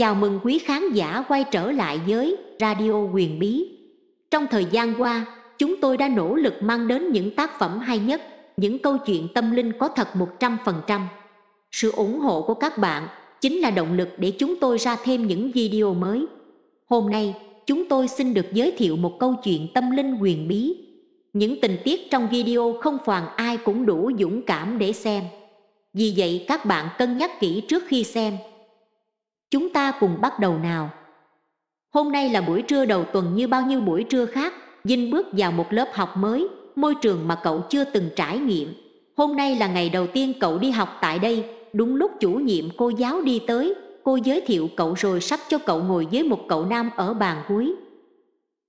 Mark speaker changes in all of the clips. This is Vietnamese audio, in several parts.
Speaker 1: Chào mừng quý khán giả quay trở lại với Radio Quyền Bí. Trong thời gian qua, chúng tôi đã nỗ lực mang đến những tác phẩm hay nhất, những câu chuyện tâm linh có thật 100%. Sự ủng hộ của các bạn chính là động lực để chúng tôi ra thêm những video mới. Hôm nay, chúng tôi xin được giới thiệu một câu chuyện tâm linh quyền bí. Những tình tiết trong video không phàn ai cũng đủ dũng cảm để xem. Vì vậy các bạn cân nhắc kỹ trước khi xem – Chúng ta cùng bắt đầu nào. Hôm nay là buổi trưa đầu tuần như bao nhiêu buổi trưa khác, Dinh bước vào một lớp học mới, môi trường mà cậu chưa từng trải nghiệm. Hôm nay là ngày đầu tiên cậu đi học tại đây, đúng lúc chủ nhiệm cô giáo đi tới, cô giới thiệu cậu rồi sắp cho cậu ngồi với một cậu nam ở bàn cuối.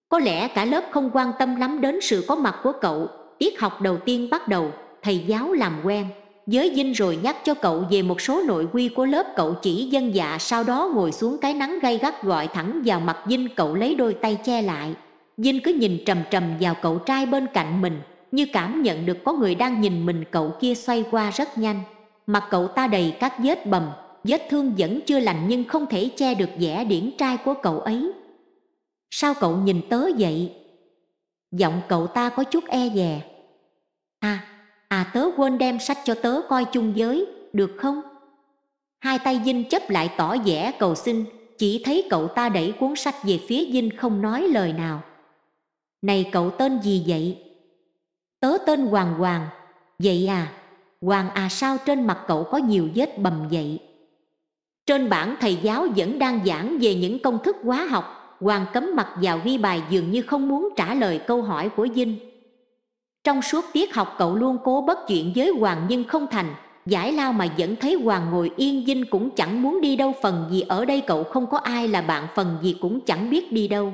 Speaker 1: Có lẽ cả lớp không quan tâm lắm đến sự có mặt của cậu, tiết học đầu tiên bắt đầu, thầy giáo làm quen giới dinh rồi nhắc cho cậu về một số nội quy của lớp cậu chỉ dân dạ sau đó ngồi xuống cái nắng gay gắt gọi thẳng vào mặt dinh cậu lấy đôi tay che lại dinh cứ nhìn trầm trầm vào cậu trai bên cạnh mình như cảm nhận được có người đang nhìn mình cậu kia xoay qua rất nhanh mặt cậu ta đầy các vết bầm vết thương vẫn chưa lành nhưng không thể che được vẻ điển trai của cậu ấy sao cậu nhìn tớ vậy giọng cậu ta có chút e dè à à tớ quên đem sách cho tớ coi chung giới được không hai tay dinh chấp lại tỏ vẻ cầu xin chỉ thấy cậu ta đẩy cuốn sách về phía dinh không nói lời nào này cậu tên gì vậy tớ tên hoàng hoàng vậy à hoàng à sao trên mặt cậu có nhiều vết bầm vậy trên bảng thầy giáo vẫn đang giảng về những công thức hóa học hoàng cấm mặt vào ghi bài dường như không muốn trả lời câu hỏi của dinh trong suốt tiết học cậu luôn cố bất chuyện với Hoàng nhưng không thành, giải lao mà vẫn thấy Hoàng ngồi yên dinh cũng chẳng muốn đi đâu phần gì ở đây cậu không có ai là bạn phần gì cũng chẳng biết đi đâu.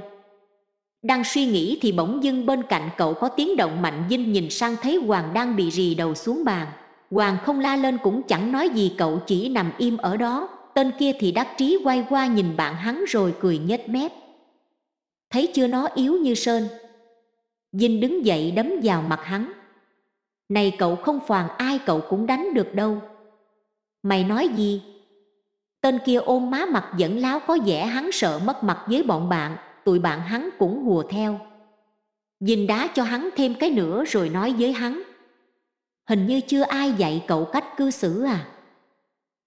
Speaker 1: Đang suy nghĩ thì bỗng dưng bên cạnh cậu có tiếng động mạnh dinh nhìn sang thấy Hoàng đang bị rì đầu xuống bàn. Hoàng không la lên cũng chẳng nói gì cậu chỉ nằm im ở đó, tên kia thì đắc trí quay qua nhìn bạn hắn rồi cười nhếch mép. Thấy chưa nó yếu như sơn, Dinh đứng dậy đấm vào mặt hắn Này cậu không phàn ai cậu cũng đánh được đâu Mày nói gì? Tên kia ôm má mặt dẫn láo có vẻ hắn sợ mất mặt với bọn bạn Tụi bạn hắn cũng hùa theo Dinh đá cho hắn thêm cái nữa rồi nói với hắn Hình như chưa ai dạy cậu cách cư xử à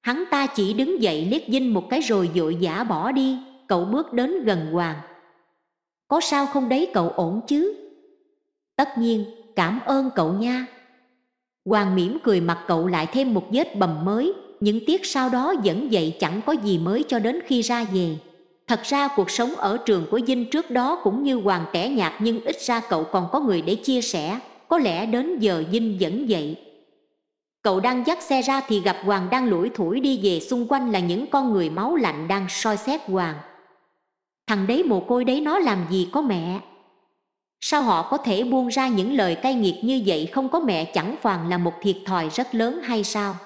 Speaker 1: Hắn ta chỉ đứng dậy liếc Dinh một cái rồi dội giả bỏ đi Cậu bước đến gần Hoàng Có sao không đấy cậu ổn chứ Tất nhiên, cảm ơn cậu nha. Hoàng mỉm cười mặt cậu lại thêm một vết bầm mới, những tiết sau đó vẫn vậy chẳng có gì mới cho đến khi ra về. Thật ra cuộc sống ở trường của dinh trước đó cũng như Hoàng tẻ nhạt nhưng ít ra cậu còn có người để chia sẻ, có lẽ đến giờ dinh vẫn vậy. Cậu đang dắt xe ra thì gặp Hoàng đang lủi thủi đi về xung quanh là những con người máu lạnh đang soi xét Hoàng. Thằng đấy mồ côi đấy nó làm gì có mẹ Sao họ có thể buông ra những lời cay nghiệt như vậy không có mẹ chẳng phàn là một thiệt thòi rất lớn hay sao?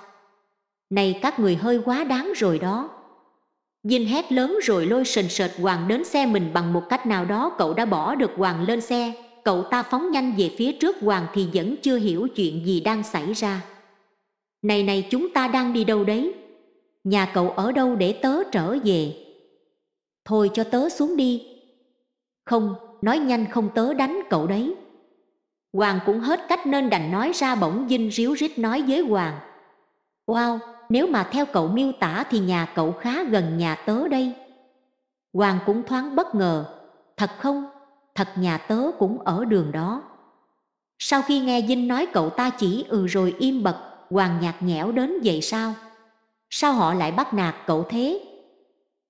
Speaker 1: Này các người hơi quá đáng rồi đó. Dinh hét lớn rồi lôi sình sệt Hoàng đến xe mình bằng một cách nào đó cậu đã bỏ được Hoàng lên xe. Cậu ta phóng nhanh về phía trước Hoàng thì vẫn chưa hiểu chuyện gì đang xảy ra. Này này chúng ta đang đi đâu đấy? Nhà cậu ở đâu để tớ trở về? Thôi cho tớ xuống đi. Không, nói nhanh không tớ đánh cậu đấy hoàng cũng hết cách nên đành nói ra bỗng dinh ríu rít nói với hoàng wow nếu mà theo cậu miêu tả thì nhà cậu khá gần nhà tớ đây hoàng cũng thoáng bất ngờ thật không thật nhà tớ cũng ở đường đó sau khi nghe dinh nói cậu ta chỉ ừ rồi im bật hoàng nhạt nhẽo đến vậy sao sao họ lại bắt nạt cậu thế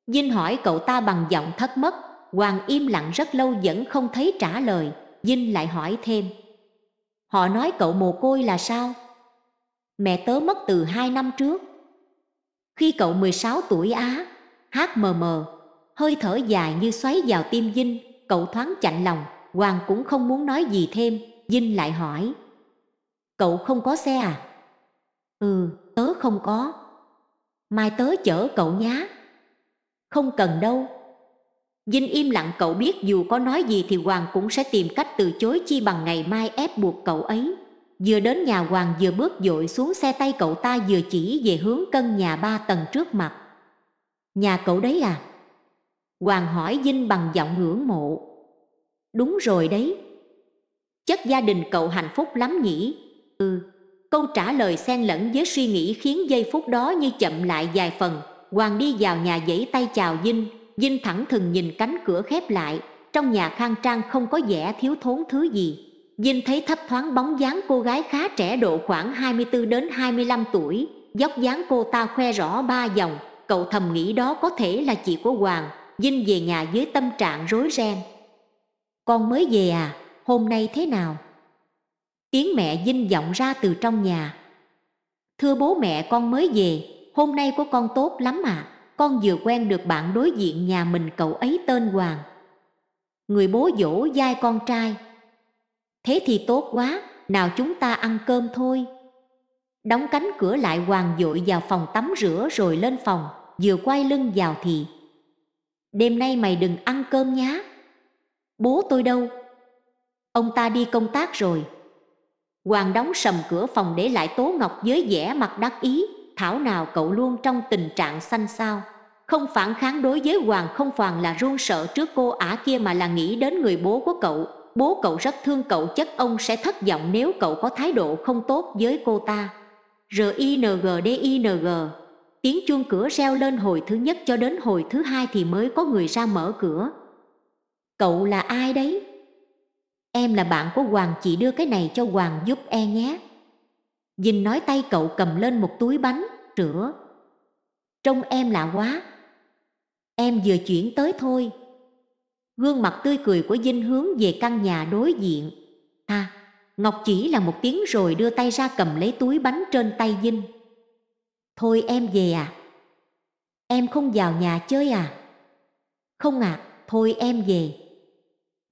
Speaker 1: Dinh hỏi cậu ta bằng giọng thất mất Hoàng im lặng rất lâu vẫn không thấy trả lời, Dinh lại hỏi thêm. Họ nói cậu mồ côi là sao? Mẹ tớ mất từ hai năm trước. Khi cậu 16 tuổi á, hát mờ mờ, hơi thở dài như xoáy vào tim Dinh, cậu thoáng chạnh lòng, Hoàng cũng không muốn nói gì thêm, Dinh lại hỏi. Cậu không có xe à? Ừ, tớ không có. Mai tớ chở cậu nhá. Không cần đâu, Dinh im lặng cậu biết dù có nói gì thì Hoàng cũng sẽ tìm cách từ chối chi bằng ngày mai ép buộc cậu ấy. Vừa đến nhà Hoàng vừa bước dội xuống xe tay cậu ta vừa chỉ về hướng cân nhà ba tầng trước mặt. Nhà cậu đấy à? Hoàng hỏi Dinh bằng giọng ngưỡng mộ. Đúng rồi đấy. Chất gia đình cậu hạnh phúc lắm nhỉ? Ừ. Câu trả lời xen lẫn với suy nghĩ khiến giây phút đó như chậm lại vài phần. Hoàng đi vào nhà dãy tay chào Dinh, Dinh thẳng thừng nhìn cánh cửa khép lại Trong nhà khang trang không có vẻ thiếu thốn thứ gì Dinh thấy thấp thoáng bóng dáng cô gái khá trẻ độ khoảng 24 đến 25 tuổi Dốc dáng cô ta khoe rõ ba dòng Cậu thầm nghĩ đó có thể là chị của Hoàng Dinh về nhà dưới tâm trạng rối ren Con mới về à, hôm nay thế nào? Tiếng mẹ Dinh vọng ra từ trong nhà Thưa bố mẹ con mới về, hôm nay của con tốt lắm ạ à con vừa quen được bạn đối diện nhà mình cậu ấy tên Hoàng. Người bố dỗ dai con trai. Thế thì tốt quá, nào chúng ta ăn cơm thôi. Đóng cánh cửa lại Hoàng dội vào phòng tắm rửa rồi lên phòng, vừa quay lưng vào thì. Đêm nay mày đừng ăn cơm nhá. Bố tôi đâu? Ông ta đi công tác rồi. Hoàng đóng sầm cửa phòng để lại Tố Ngọc với vẻ mặt đắc ý, thảo nào cậu luôn trong tình trạng xanh xao không phản kháng đối với hoàng không phàn là run sợ trước cô ả kia mà là nghĩ đến người bố của cậu bố cậu rất thương cậu chắc ông sẽ thất vọng nếu cậu có thái độ không tốt với cô ta R-I-N-G-D-I-N-G Tiếng chuông cửa reo lên hồi thứ nhất cho đến hồi thứ hai thì mới có người ra mở cửa Cậu là ai đấy? Em là bạn của Hoàng chị đưa cái này cho Hoàng giúp e nhé Dình nói tay cậu cầm lên một túi bánh, rửa. Trông em lạ quá. Em vừa chuyển tới thôi. Gương mặt tươi cười của Dinh hướng về căn nhà đối diện. À, Ngọc chỉ là một tiếng rồi đưa tay ra cầm lấy túi bánh trên tay Dinh. Thôi em về à? Em không vào nhà chơi à? Không à, thôi em về.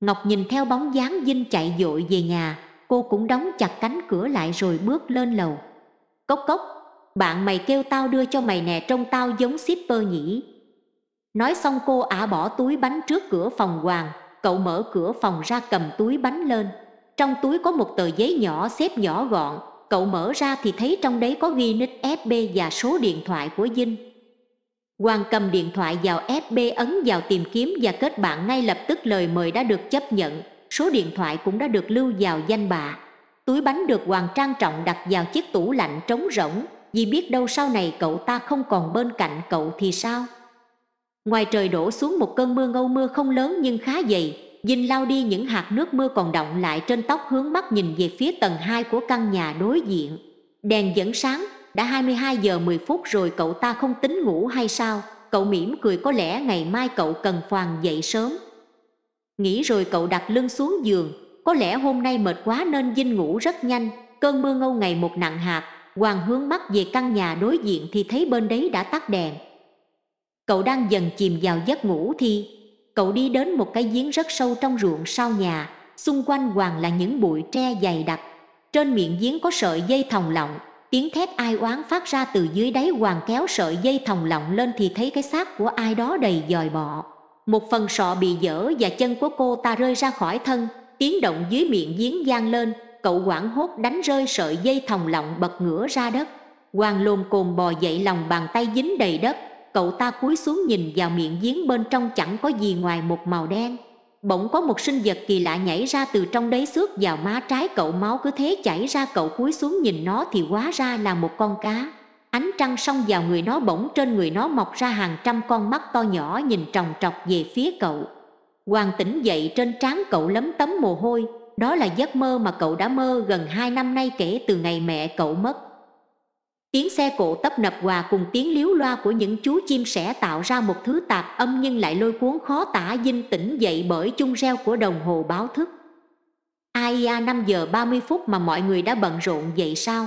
Speaker 1: Ngọc nhìn theo bóng dáng Dinh chạy dội về nhà, Cô cũng đóng chặt cánh cửa lại rồi bước lên lầu Cốc cốc Bạn mày kêu tao đưa cho mày nè Trông tao giống shipper nhỉ Nói xong cô ả bỏ túi bánh trước cửa phòng hoàng Cậu mở cửa phòng ra cầm túi bánh lên Trong túi có một tờ giấy nhỏ xếp nhỏ gọn Cậu mở ra thì thấy trong đấy có ghi nick FB và số điện thoại của Dinh Hoàng cầm điện thoại vào FB ấn vào tìm kiếm và kết bạn ngay lập tức lời mời đã được chấp nhận số điện thoại cũng đã được lưu vào danh bạ. Túi bánh được Hoàng trang trọng đặt vào chiếc tủ lạnh trống rỗng, vì biết đâu sau này cậu ta không còn bên cạnh cậu thì sao? Ngoài trời đổ xuống một cơn mưa ngâu mưa không lớn nhưng khá dày, Vinh lao đi những hạt nước mưa còn động lại trên tóc hướng mắt nhìn về phía tầng 2 của căn nhà đối diện. Đèn vẫn sáng, đã 22 giờ 10 phút rồi cậu ta không tính ngủ hay sao? Cậu mỉm cười có lẽ ngày mai cậu cần phàn dậy sớm. Nghĩ rồi cậu đặt lưng xuống giường Có lẽ hôm nay mệt quá nên dinh ngủ rất nhanh Cơn mưa ngâu ngày một nặng hạt Hoàng hướng mắt về căn nhà đối diện Thì thấy bên đấy đã tắt đèn Cậu đang dần chìm vào giấc ngủ thì Cậu đi đến một cái giếng rất sâu trong ruộng sau nhà Xung quanh hoàng là những bụi tre dày đặc Trên miệng giếng có sợi dây thòng lọng Tiếng thét ai oán phát ra từ dưới đáy hoàng kéo sợi dây thòng lọng lên Thì thấy cái xác của ai đó đầy dòi bọ một phần sọ bị dở và chân của cô ta rơi ra khỏi thân tiếng động dưới miệng giếng vang lên cậu quảng hốt đánh rơi sợi dây thòng lọng bật ngửa ra đất quan lôn cồn bò dậy lòng bàn tay dính đầy đất cậu ta cúi xuống nhìn vào miệng giếng bên trong chẳng có gì ngoài một màu đen bỗng có một sinh vật kỳ lạ nhảy ra từ trong đấy xước vào má trái cậu máu cứ thế chảy ra cậu cúi xuống nhìn nó thì hóa ra là một con cá ánh trăng xông vào người nó bỗng trên người nó mọc ra hàng trăm con mắt to nhỏ nhìn tròng trọc về phía cậu hoàng tỉnh dậy trên trán cậu lấm tấm mồ hôi đó là giấc mơ mà cậu đã mơ gần hai năm nay kể từ ngày mẹ cậu mất tiếng xe cộ tấp nập hòa cùng tiếng liếu loa của những chú chim sẻ tạo ra một thứ tạp âm nhưng lại lôi cuốn khó tả dinh tỉnh dậy bởi chung reo của đồng hồ báo thức ai à năm giờ ba mươi phút mà mọi người đã bận rộn dậy sao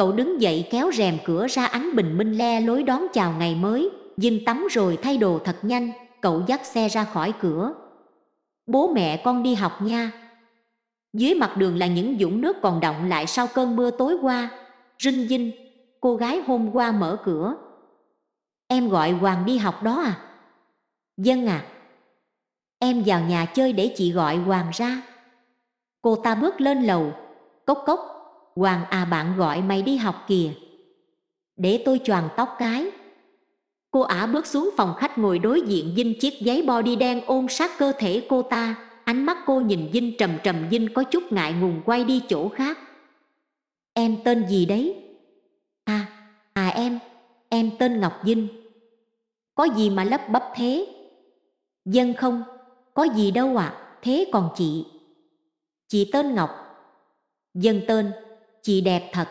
Speaker 1: Cậu đứng dậy kéo rèm cửa ra ánh bình minh le lối đón chào ngày mới, dinh tắm rồi thay đồ thật nhanh, cậu dắt xe ra khỏi cửa. Bố mẹ con đi học nha. Dưới mặt đường là những dũng nước còn động lại sau cơn mưa tối qua. Rinh dinh, cô gái hôm qua mở cửa. Em gọi Hoàng đi học đó à? vâng à, em vào nhà chơi để chị gọi Hoàng ra. Cô ta bước lên lầu, cốc cốc Hoàng à bạn gọi mày đi học kìa Để tôi choàng tóc cái Cô ả bước xuống phòng khách ngồi đối diện Dinh chiếc giấy đi đen ôm sát cơ thể cô ta Ánh mắt cô nhìn Dinh trầm trầm Dinh có chút ngại ngùng quay đi chỗ khác Em tên gì đấy? À, à em, em tên Ngọc Dinh Có gì mà lấp bấp thế? Dân vâng không, có gì đâu ạ, à, thế còn chị Chị tên Ngọc Dân vâng tên chị đẹp thật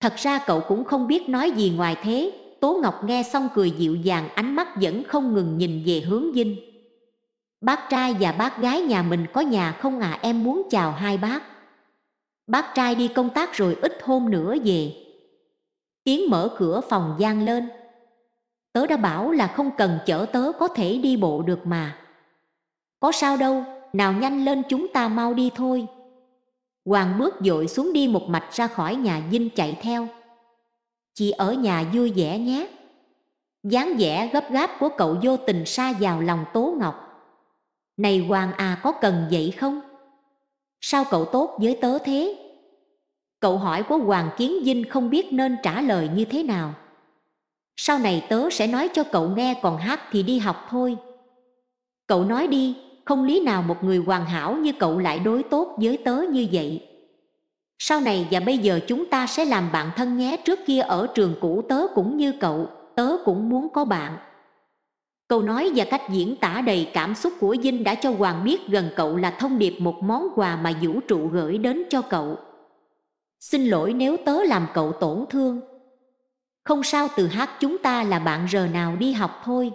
Speaker 1: thật ra cậu cũng không biết nói gì ngoài thế tố ngọc nghe xong cười dịu dàng ánh mắt vẫn không ngừng nhìn về hướng dinh bác trai và bác gái nhà mình có nhà không à em muốn chào hai bác bác trai đi công tác rồi ít hôm nữa về tiếng mở cửa phòng gian lên tớ đã bảo là không cần chở tớ có thể đi bộ được mà có sao đâu nào nhanh lên chúng ta mau đi thôi Hoàng bước dội xuống đi một mạch ra khỏi nhà Dinh chạy theo. Chị ở nhà vui vẻ nhé. dáng vẻ gấp gáp của cậu vô tình xa vào lòng Tố Ngọc. Này Hoàng à có cần vậy không? Sao cậu tốt với tớ thế? Cậu hỏi của Hoàng Kiến Dinh không biết nên trả lời như thế nào. Sau này tớ sẽ nói cho cậu nghe còn hát thì đi học thôi. Cậu nói đi, không lý nào một người hoàn hảo như cậu lại đối tốt với tớ như vậy sau này và bây giờ chúng ta sẽ làm bạn thân nhé trước kia ở trường cũ tớ cũng như cậu tớ cũng muốn có bạn câu nói và cách diễn tả đầy cảm xúc của dinh đã cho hoàng biết gần cậu là thông điệp một món quà mà vũ trụ gửi đến cho cậu xin lỗi nếu tớ làm cậu tổn thương không sao từ hát chúng ta là bạn giờ nào đi học thôi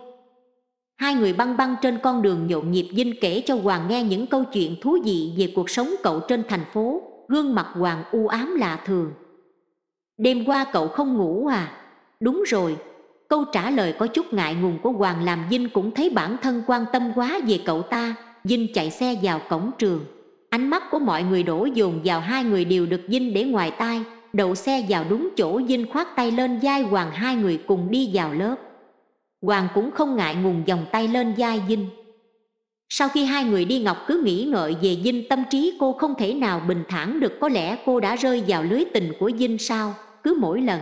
Speaker 1: Hai người băng băng trên con đường nhộn nhịp Dinh kể cho Hoàng nghe những câu chuyện thú vị về cuộc sống cậu trên thành phố, gương mặt Hoàng u ám lạ thường. Đêm qua cậu không ngủ à? Đúng rồi, câu trả lời có chút ngại ngùng của Hoàng làm Dinh cũng thấy bản thân quan tâm quá về cậu ta. Dinh chạy xe vào cổng trường. Ánh mắt của mọi người đổ dồn vào hai người đều được Dinh để ngoài tai. Đậu xe vào đúng chỗ Dinh khoát tay lên vai Hoàng hai người cùng đi vào lớp. Hoàng cũng không ngại nguồn vòng tay lên vai Dinh Sau khi hai người đi Ngọc cứ nghĩ ngợi về Dinh Tâm trí cô không thể nào bình thản được Có lẽ cô đã rơi vào lưới tình của Dinh sao Cứ mỗi lần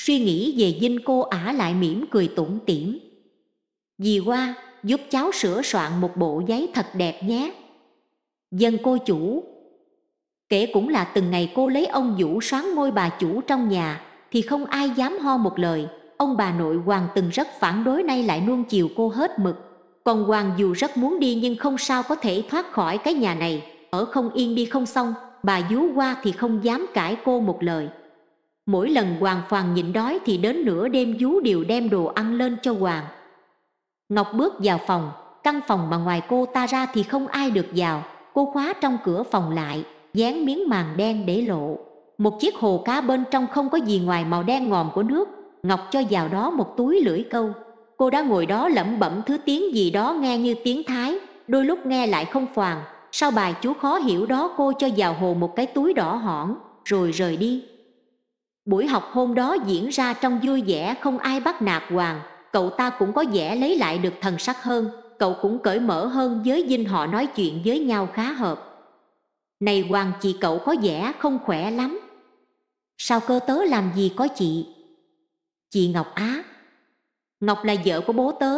Speaker 1: Suy nghĩ về Dinh cô ả lại mỉm cười tủm tỉm Dì qua giúp cháu sửa soạn một bộ giấy thật đẹp nhé Dân cô chủ Kể cũng là từng ngày cô lấy ông Vũ soán ngôi bà chủ trong nhà Thì không ai dám ho một lời ông bà nội hoàng từng rất phản đối nay lại nuông chiều cô hết mực còn hoàng dù rất muốn đi nhưng không sao có thể thoát khỏi cái nhà này ở không yên đi không xong bà dú qua thì không dám cãi cô một lời mỗi lần hoàng phàn nhịn đói thì đến nửa đêm dú đều đem đồ ăn lên cho hoàng ngọc bước vào phòng căn phòng mà ngoài cô ta ra thì không ai được vào cô khóa trong cửa phòng lại dán miếng màng đen để lộ một chiếc hồ cá bên trong không có gì ngoài màu đen ngòm của nước Ngọc cho vào đó một túi lưỡi câu. Cô đã ngồi đó lẩm bẩm thứ tiếng gì đó nghe như tiếng Thái, đôi lúc nghe lại không phàn. Sau bài chú khó hiểu đó cô cho vào hồ một cái túi đỏ hỏn, rồi rời đi. Buổi học hôm đó diễn ra trong vui vẻ không ai bắt nạt hoàng, cậu ta cũng có vẻ lấy lại được thần sắc hơn, cậu cũng cởi mở hơn với dinh họ nói chuyện với nhau khá hợp. Này hoàng chị cậu có vẻ không khỏe lắm. Sao cơ tớ làm gì có chị? Chị Ngọc Á Ngọc là vợ của bố tớ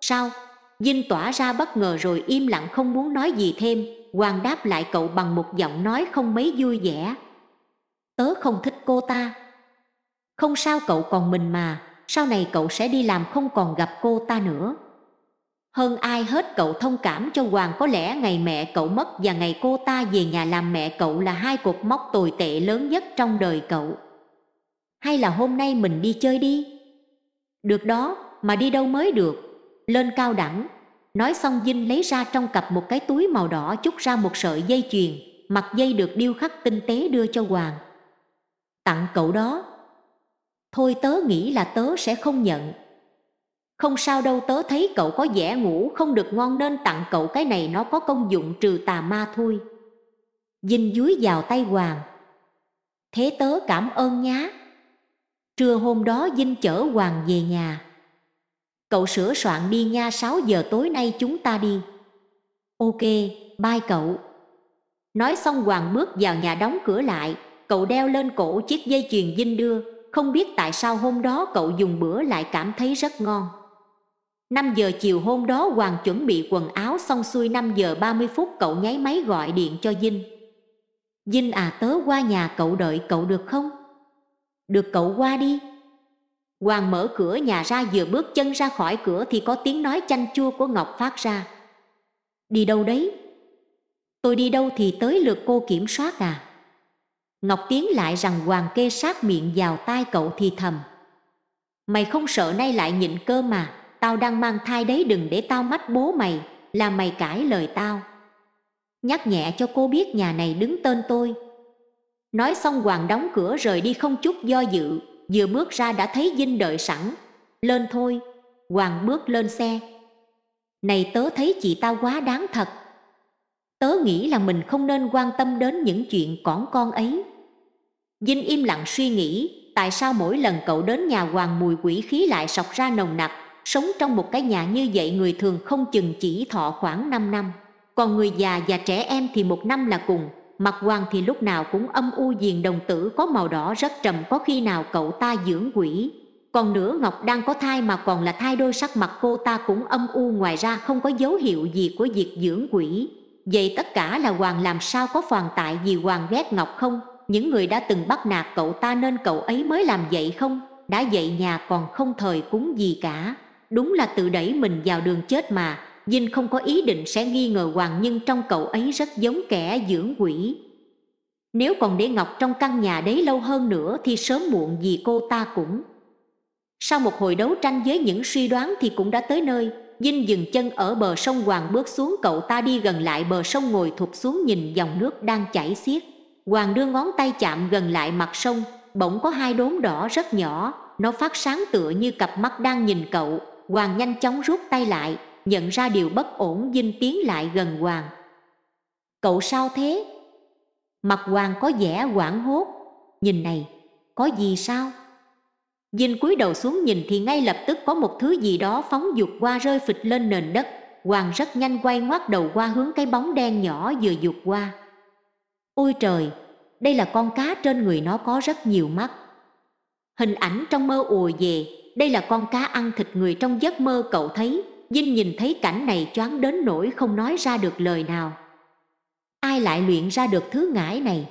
Speaker 1: Sao? Dinh tỏa ra bất ngờ rồi im lặng không muốn nói gì thêm Hoàng đáp lại cậu bằng một giọng nói không mấy vui vẻ Tớ không thích cô ta Không sao cậu còn mình mà Sau này cậu sẽ đi làm không còn gặp cô ta nữa Hơn ai hết cậu thông cảm cho Hoàng có lẽ ngày mẹ cậu mất và ngày cô ta về nhà làm mẹ cậu là hai cột mốc tồi tệ lớn nhất trong đời cậu hay là hôm nay mình đi chơi đi? Được đó, mà đi đâu mới được, lên cao đẳng. Nói xong dinh lấy ra trong cặp một cái túi màu đỏ chút ra một sợi dây chuyền, mặt dây được điêu khắc tinh tế đưa cho Hoàng. Tặng cậu đó. Thôi tớ nghĩ là tớ sẽ không nhận. Không sao đâu tớ thấy cậu có vẻ ngủ không được ngon nên tặng cậu cái này nó có công dụng trừ tà ma thôi. dinh dúi vào tay Hoàng. Thế tớ cảm ơn nhá. Trưa hôm đó Dinh chở Hoàng về nhà. Cậu sửa soạn đi nha 6 giờ tối nay chúng ta đi. Ok, bye cậu. Nói xong Hoàng bước vào nhà đóng cửa lại, cậu đeo lên cổ chiếc dây chuyền Dinh đưa, không biết tại sao hôm đó cậu dùng bữa lại cảm thấy rất ngon. 5 giờ chiều hôm đó Hoàng chuẩn bị quần áo xong xuôi 5 giờ 30 phút cậu nháy máy gọi điện cho Dinh. Dinh à tớ qua nhà cậu đợi cậu được không? Được cậu qua đi Hoàng mở cửa nhà ra vừa bước chân ra khỏi cửa Thì có tiếng nói chanh chua của Ngọc phát ra Đi đâu đấy Tôi đi đâu thì tới lượt cô kiểm soát à Ngọc tiến lại rằng Hoàng kê sát miệng vào tai cậu thì thầm Mày không sợ nay lại nhịn cơ mà Tao đang mang thai đấy đừng để tao mách bố mày Là mày cãi lời tao Nhắc nhẹ cho cô biết nhà này đứng tên tôi Nói xong Hoàng đóng cửa rời đi không chút do dự, vừa bước ra đã thấy Dinh đợi sẵn. Lên thôi, Hoàng bước lên xe. Này tớ thấy chị tao quá đáng thật. Tớ nghĩ là mình không nên quan tâm đến những chuyện cỏn con ấy. Dinh im lặng suy nghĩ, tại sao mỗi lần cậu đến nhà Hoàng mùi quỷ khí lại sọc ra nồng nặc, sống trong một cái nhà như vậy người thường không chừng chỉ thọ khoảng 5 năm, còn người già và trẻ em thì một năm là cùng. Mặt quan thì lúc nào cũng âm u diền đồng tử có màu đỏ rất trầm có khi nào cậu ta dưỡng quỷ. Còn nữa Ngọc đang có thai mà còn là thai đôi sắc mặt cô ta cũng âm u ngoài ra không có dấu hiệu gì của việc dưỡng quỷ. Vậy tất cả là Hoàng làm sao có phàn tại vì Hoàng ghét Ngọc không? Những người đã từng bắt nạt cậu ta nên cậu ấy mới làm vậy không? Đã dậy nhà còn không thời cúng gì cả. Đúng là tự đẩy mình vào đường chết mà Dinh không có ý định sẽ nghi ngờ Hoàng nhưng trong cậu ấy rất giống kẻ dưỡng quỷ. Nếu còn để Ngọc trong căn nhà đấy lâu hơn nữa thì sớm muộn gì cô ta cũng. Sau một hồi đấu tranh với những suy đoán thì cũng đã tới nơi, Dinh dừng chân ở bờ sông Hoàng bước xuống cậu ta đi gần lại bờ sông ngồi thụt xuống nhìn dòng nước đang chảy xiết. Hoàng đưa ngón tay chạm gần lại mặt sông, bỗng có hai đốm đỏ rất nhỏ, nó phát sáng tựa như cặp mắt đang nhìn cậu. Hoàng nhanh chóng rút tay lại, nhận ra điều bất ổn dinh tiến lại gần hoàng cậu sao thế mặt hoàng có vẻ hoảng hốt nhìn này có gì sao dinh cúi đầu xuống nhìn thì ngay lập tức có một thứ gì đó phóng dục qua rơi phịch lên nền đất hoàng rất nhanh quay ngoắt đầu qua hướng cái bóng đen nhỏ vừa dục qua ôi trời đây là con cá trên người nó có rất nhiều mắt hình ảnh trong mơ ùa về đây là con cá ăn thịt người trong giấc mơ cậu thấy Dinh nhìn thấy cảnh này choáng đến nỗi không nói ra được lời nào. Ai lại luyện ra được thứ ngải này?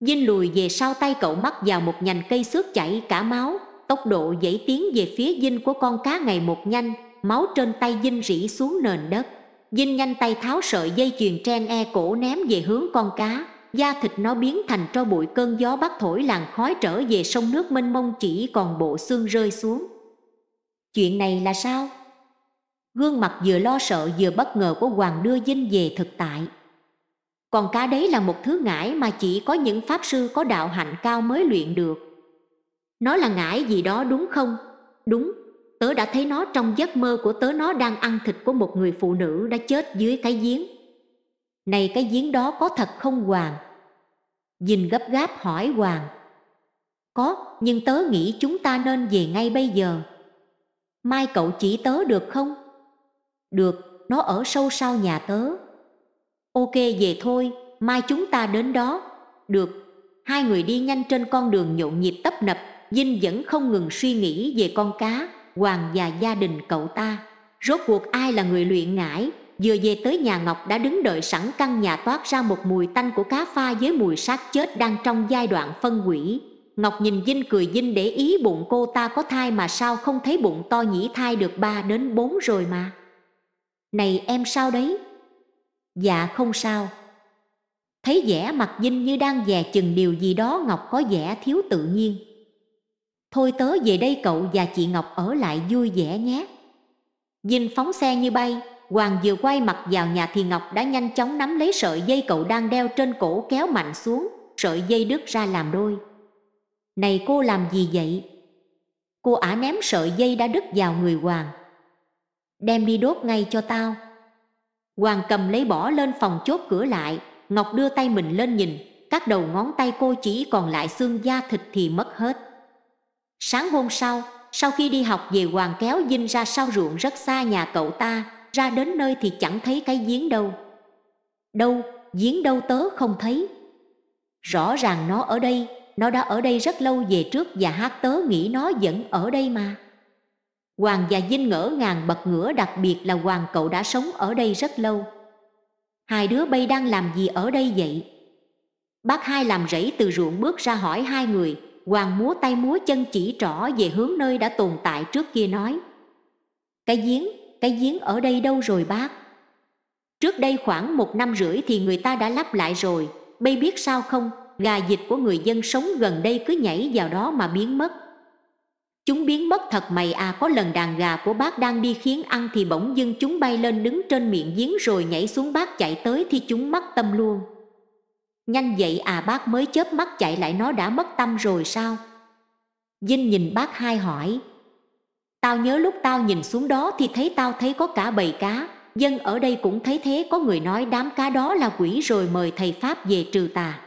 Speaker 1: Dinh lùi về sau tay cậu mắc vào một nhành cây xước chảy cả máu, tốc độ dãy tiến về phía dinh của con cá ngày một nhanh, máu trên tay dinh rỉ xuống nền đất. Dinh nhanh tay tháo sợi dây chuyền tren e cổ ném về hướng con cá, da thịt nó biến thành tro bụi cơn gió bắt thổi làn khói trở về sông nước mênh mông chỉ còn bộ xương rơi xuống. Chuyện này là sao? Gương mặt vừa lo sợ vừa bất ngờ của Hoàng đưa dinh về thực tại. Còn cá đấy là một thứ ngải mà chỉ có những pháp sư có đạo hạnh cao mới luyện được. Nó là ngải gì đó đúng không? Đúng, tớ đã thấy nó trong giấc mơ của tớ nó đang ăn thịt của một người phụ nữ đã chết dưới cái giếng. Này cái giếng đó có thật không Hoàng? Dình gấp gáp hỏi Hoàng. Có, nhưng tớ nghĩ chúng ta nên về ngay bây giờ. Mai cậu chỉ tớ được không? Được, nó ở sâu sau nhà tớ. Ok về thôi, mai chúng ta đến đó. Được, hai người đi nhanh trên con đường nhộn nhịp tấp nập, Dinh vẫn không ngừng suy nghĩ về con cá, Hoàng và gia đình cậu ta. Rốt cuộc ai là người luyện ngải, vừa về tới nhà Ngọc đã đứng đợi sẵn căn nhà toát ra một mùi tanh của cá pha với mùi xác chết đang trong giai đoạn phân hủy. Ngọc nhìn Vinh cười Vinh để ý bụng cô ta có thai mà sao không thấy bụng to nhĩ thai được 3 đến 4 rồi mà. Này em sao đấy? Dạ không sao. Thấy vẻ mặt Vinh như đang dè chừng điều gì đó Ngọc có vẻ thiếu tự nhiên. Thôi tớ về đây cậu và chị Ngọc ở lại vui vẻ nhé. Vinh phóng xe như bay, Hoàng vừa quay mặt vào nhà thì Ngọc đã nhanh chóng nắm lấy sợi dây cậu đang đeo trên cổ kéo mạnh xuống, sợi dây đứt ra làm đôi. Này cô làm gì vậy? Cô ả ném sợi dây đã đứt vào người Hoàng đem đi đốt ngay cho tao. Hoàng cầm lấy bỏ lên phòng chốt cửa lại, Ngọc đưa tay mình lên nhìn, các đầu ngón tay cô chỉ còn lại xương da thịt thì mất hết. Sáng hôm sau, sau khi đi học về Hoàng kéo Dinh ra sau ruộng rất xa nhà cậu ta, ra đến nơi thì chẳng thấy cái giếng đâu. Đâu, giếng đâu tớ không thấy. Rõ ràng nó ở đây, nó đã ở đây rất lâu về trước và hát tớ nghĩ nó vẫn ở đây mà. Hoàng và Vinh ngỡ ngàng bật ngửa đặc biệt là Hoàng cậu đã sống ở đây rất lâu. Hai đứa bay đang làm gì ở đây vậy? Bác hai làm rẫy từ ruộng bước ra hỏi hai người, Hoàng múa tay múa chân chỉ trỏ về hướng nơi đã tồn tại trước kia nói. Cái giếng, cái giếng ở đây đâu rồi bác? Trước đây khoảng một năm rưỡi thì người ta đã lắp lại rồi, bây biết sao không, gà dịch của người dân sống gần đây cứ nhảy vào đó mà biến mất. Chúng biến mất thật mày à có lần đàn gà của bác đang đi khiến ăn thì bỗng dưng chúng bay lên đứng trên miệng giếng rồi nhảy xuống bác chạy tới thì chúng mất tâm luôn. Nhanh vậy à bác mới chớp mắt chạy lại nó đã mất tâm rồi sao? Vinh nhìn bác hai hỏi. Tao nhớ lúc tao nhìn xuống đó thì thấy tao thấy có cả bầy cá, dân ở đây cũng thấy thế có người nói đám cá đó là quỷ rồi mời thầy Pháp về trừ tà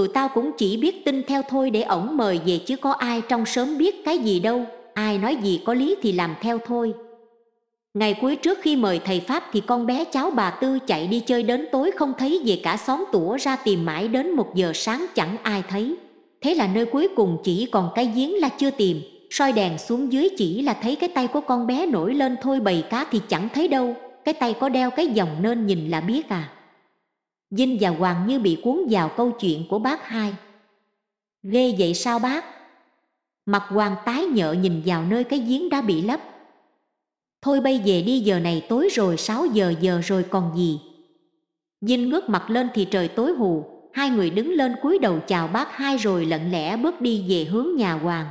Speaker 1: tụi tao cũng chỉ biết tin theo thôi để ổng mời về chứ có ai trong sớm biết cái gì đâu, ai nói gì có lý thì làm theo thôi. Ngày cuối trước khi mời thầy Pháp thì con bé cháu bà Tư chạy đi chơi đến tối không thấy về cả xóm tủa ra tìm mãi đến một giờ sáng chẳng ai thấy. Thế là nơi cuối cùng chỉ còn cái giếng là chưa tìm, soi đèn xuống dưới chỉ là thấy cái tay của con bé nổi lên thôi bầy cá thì chẳng thấy đâu, cái tay có đeo cái dòng nên nhìn là biết à. Vinh và Hoàng như bị cuốn vào câu chuyện của bác hai. Ghê vậy sao bác? Mặt Hoàng tái nhợ nhìn vào nơi cái giếng đã bị lấp. Thôi bây về đi giờ này tối rồi 6 giờ giờ rồi còn gì. Vinh ngước mặt lên thì trời tối hù, hai người đứng lên cúi đầu chào bác hai rồi lặng lẽ bước đi về hướng nhà Hoàng.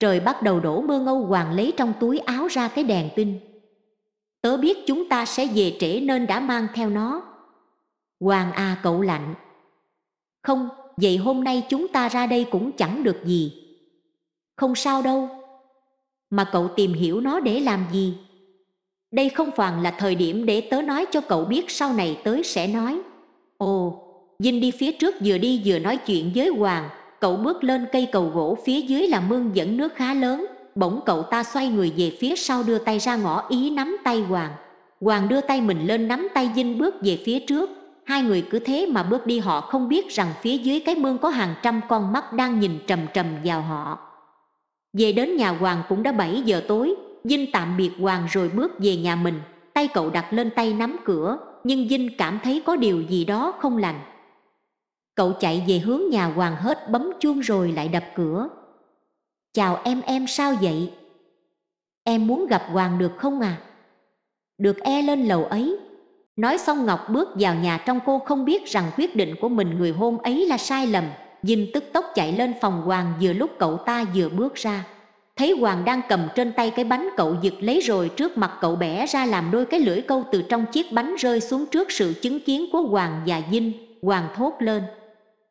Speaker 1: Trời bắt đầu đổ mưa ngâu Hoàng lấy trong túi áo ra cái đèn pin. Tớ biết chúng ta sẽ về trễ nên đã mang theo nó. Hoàng A cậu lạnh. Không, vậy hôm nay chúng ta ra đây cũng chẳng được gì. Không sao đâu. Mà cậu tìm hiểu nó để làm gì? Đây không phải là thời điểm để tớ nói cho cậu biết sau này tớ sẽ nói. Ồ, Dinh đi phía trước vừa đi vừa nói chuyện với Hoàng, cậu bước lên cây cầu gỗ phía dưới là mương dẫn nước khá lớn, bỗng cậu ta xoay người về phía sau đưa tay ra ngõ ý nắm tay Hoàng. Hoàng đưa tay mình lên nắm tay Dinh bước về phía trước hai người cứ thế mà bước đi họ không biết rằng phía dưới cái mương có hàng trăm con mắt đang nhìn trầm trầm vào họ. Về đến nhà Hoàng cũng đã bảy giờ tối, Dinh tạm biệt Hoàng rồi bước về nhà mình, tay cậu đặt lên tay nắm cửa, nhưng Dinh cảm thấy có điều gì đó không lành. Cậu chạy về hướng nhà Hoàng hết bấm chuông rồi lại đập cửa. Chào em em sao vậy? Em muốn gặp Hoàng được không à? Được e lên lầu ấy, Nói xong Ngọc bước vào nhà trong cô không biết rằng quyết định của mình người hôn ấy là sai lầm. Dinh tức tốc chạy lên phòng Hoàng vừa lúc cậu ta vừa bước ra. Thấy Hoàng đang cầm trên tay cái bánh cậu giật lấy rồi trước mặt cậu bẻ ra làm đôi cái lưỡi câu từ trong chiếc bánh rơi xuống trước sự chứng kiến của Hoàng và Dinh. Hoàng thốt lên.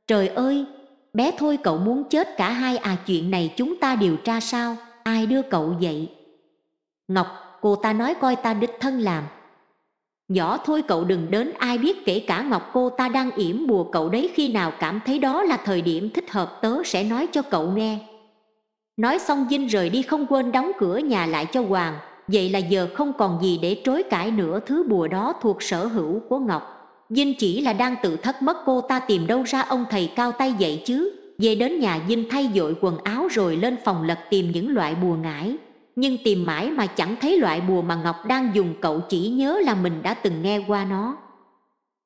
Speaker 1: Trời ơi, bé thôi cậu muốn chết cả hai à chuyện này chúng ta điều tra sao, ai đưa cậu vậy? Ngọc, cô ta nói coi ta đích thân làm, Nhỏ thôi cậu đừng đến ai biết kể cả Ngọc cô ta đang yểm bùa cậu đấy khi nào cảm thấy đó là thời điểm thích hợp tớ sẽ nói cho cậu nghe. Nói xong Dinh rời đi không quên đóng cửa nhà lại cho Hoàng, vậy là giờ không còn gì để trối cãi nữa thứ bùa đó thuộc sở hữu của Ngọc. Dinh chỉ là đang tự thất mất cô ta tìm đâu ra ông thầy cao tay dậy chứ. Về đến nhà Dinh thay dội quần áo rồi lên phòng lật tìm những loại bùa ngải nhưng tìm mãi mà chẳng thấy loại bùa mà Ngọc đang dùng cậu chỉ nhớ là mình đã từng nghe qua nó.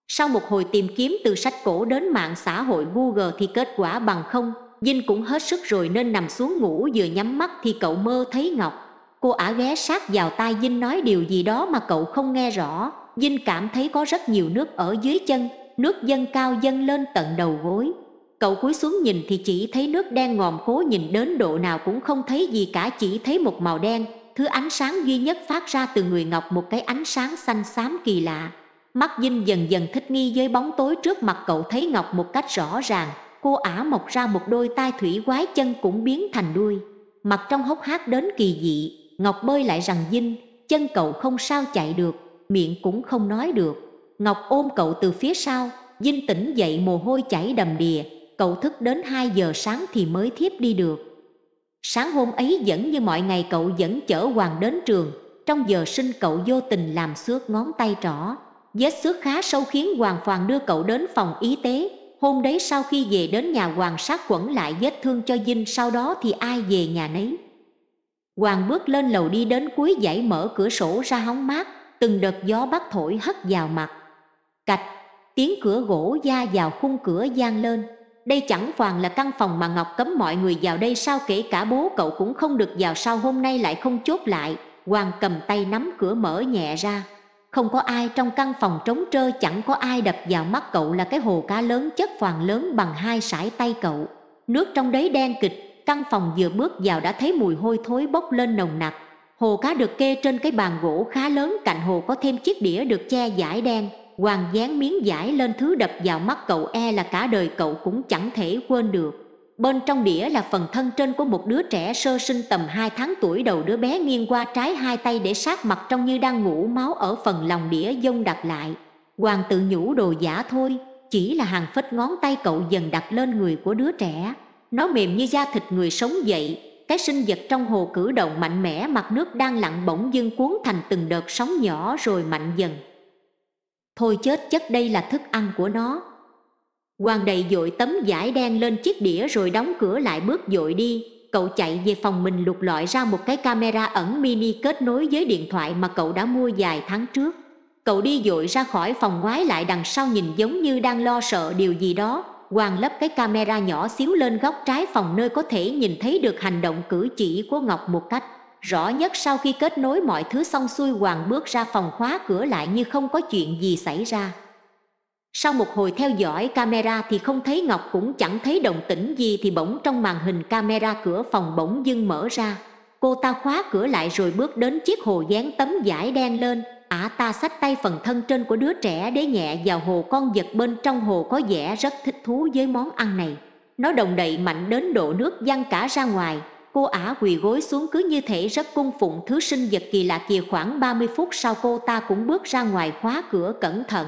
Speaker 1: Sau một hồi tìm kiếm từ sách cổ đến mạng xã hội Google thì kết quả bằng không, Dinh cũng hết sức rồi nên nằm xuống ngủ vừa nhắm mắt thì cậu mơ thấy Ngọc. Cô ả ghé sát vào tai Dinh nói điều gì đó mà cậu không nghe rõ, Dinh cảm thấy có rất nhiều nước ở dưới chân, nước dâng cao dâng lên tận đầu gối. Cậu cúi xuống nhìn thì chỉ thấy nước đen ngòm cố nhìn đến độ nào cũng không thấy gì cả chỉ thấy một màu đen, thứ ánh sáng duy nhất phát ra từ người Ngọc một cái ánh sáng xanh xám kỳ lạ. Mắt Dinh dần dần thích nghi với bóng tối trước mặt cậu thấy Ngọc một cách rõ ràng, cô ả mọc ra một đôi tai thủy quái chân cũng biến thành đuôi. Mặt trong hốc hác đến kỳ dị, Ngọc bơi lại rằng Dinh, chân cậu không sao chạy được, miệng cũng không nói được. Ngọc ôm cậu từ phía sau, Dinh tỉnh dậy mồ hôi chảy đầm đìa, cậu thức đến 2 giờ sáng thì mới thiếp đi được. Sáng hôm ấy vẫn như mọi ngày cậu vẫn chở Hoàng đến trường, trong giờ sinh cậu vô tình làm xước ngón tay trỏ. Vết xước khá sâu khiến Hoàng hoàng đưa cậu đến phòng y tế. Hôm đấy sau khi về đến nhà Hoàng sát quẩn lại vết thương cho Dinh sau đó thì ai về nhà nấy. Hoàng bước lên lầu đi đến cuối dãy mở cửa sổ ra hóng mát, từng đợt gió bắt thổi hất vào mặt. Cạch, tiếng cửa gỗ da vào khung cửa gian lên. Đây chẳng hoàn là căn phòng mà Ngọc cấm mọi người vào đây sao kể cả bố cậu cũng không được vào sao hôm nay lại không chốt lại. Hoàng cầm tay nắm cửa mở nhẹ ra. Không có ai trong căn phòng trống trơ chẳng có ai đập vào mắt cậu là cái hồ cá lớn chất hoàng lớn bằng hai sải tay cậu. Nước trong đấy đen kịch, căn phòng vừa bước vào đã thấy mùi hôi thối bốc lên nồng nặc. Hồ cá được kê trên cái bàn gỗ khá lớn cạnh hồ có thêm chiếc đĩa được che giải đen Hoàng dán miếng giải lên thứ đập vào mắt cậu e là cả đời cậu cũng chẳng thể quên được. Bên trong đĩa là phần thân trên của một đứa trẻ sơ sinh tầm 2 tháng tuổi đầu đứa bé nghiêng qua trái hai tay để sát mặt trông như đang ngủ máu ở phần lòng đĩa dông đặt lại. Hoàng tự nhủ đồ giả thôi, chỉ là hàng phết ngón tay cậu dần đặt lên người của đứa trẻ. Nó mềm như da thịt người sống dậy, cái sinh vật trong hồ cử động mạnh mẽ mặt nước đang lặng bỗng dưng cuốn thành từng đợt sóng nhỏ rồi mạnh dần. Thôi chết chất đây là thức ăn của nó quan đầy dội tấm vải đen lên chiếc đĩa rồi đóng cửa lại bước dội đi Cậu chạy về phòng mình lục lọi ra một cái camera ẩn mini kết nối với điện thoại mà cậu đã mua vài tháng trước Cậu đi dội ra khỏi phòng ngoái lại đằng sau nhìn giống như đang lo sợ điều gì đó Hoàng lấp cái camera nhỏ xíu lên góc trái phòng nơi có thể nhìn thấy được hành động cử chỉ của Ngọc một cách rõ nhất sau khi kết nối mọi thứ xong xuôi hoàng bước ra phòng khóa cửa lại như không có chuyện gì xảy ra sau một hồi theo dõi camera thì không thấy ngọc cũng chẳng thấy động tĩnh gì thì bỗng trong màn hình camera cửa phòng bỗng dưng mở ra cô ta khóa cửa lại rồi bước đến chiếc hồ dán tấm vải đen lên ả ta xách tay phần thân trên của đứa trẻ để nhẹ vào hồ con vật bên trong hồ có vẻ rất thích thú với món ăn này nó đồng đậy mạnh đến độ nước văng cả ra ngoài cô ả quỳ gối xuống cứ như thể rất cung phụng thứ sinh vật kỳ lạ kìa khoảng 30 phút sau cô ta cũng bước ra ngoài khóa cửa cẩn thận.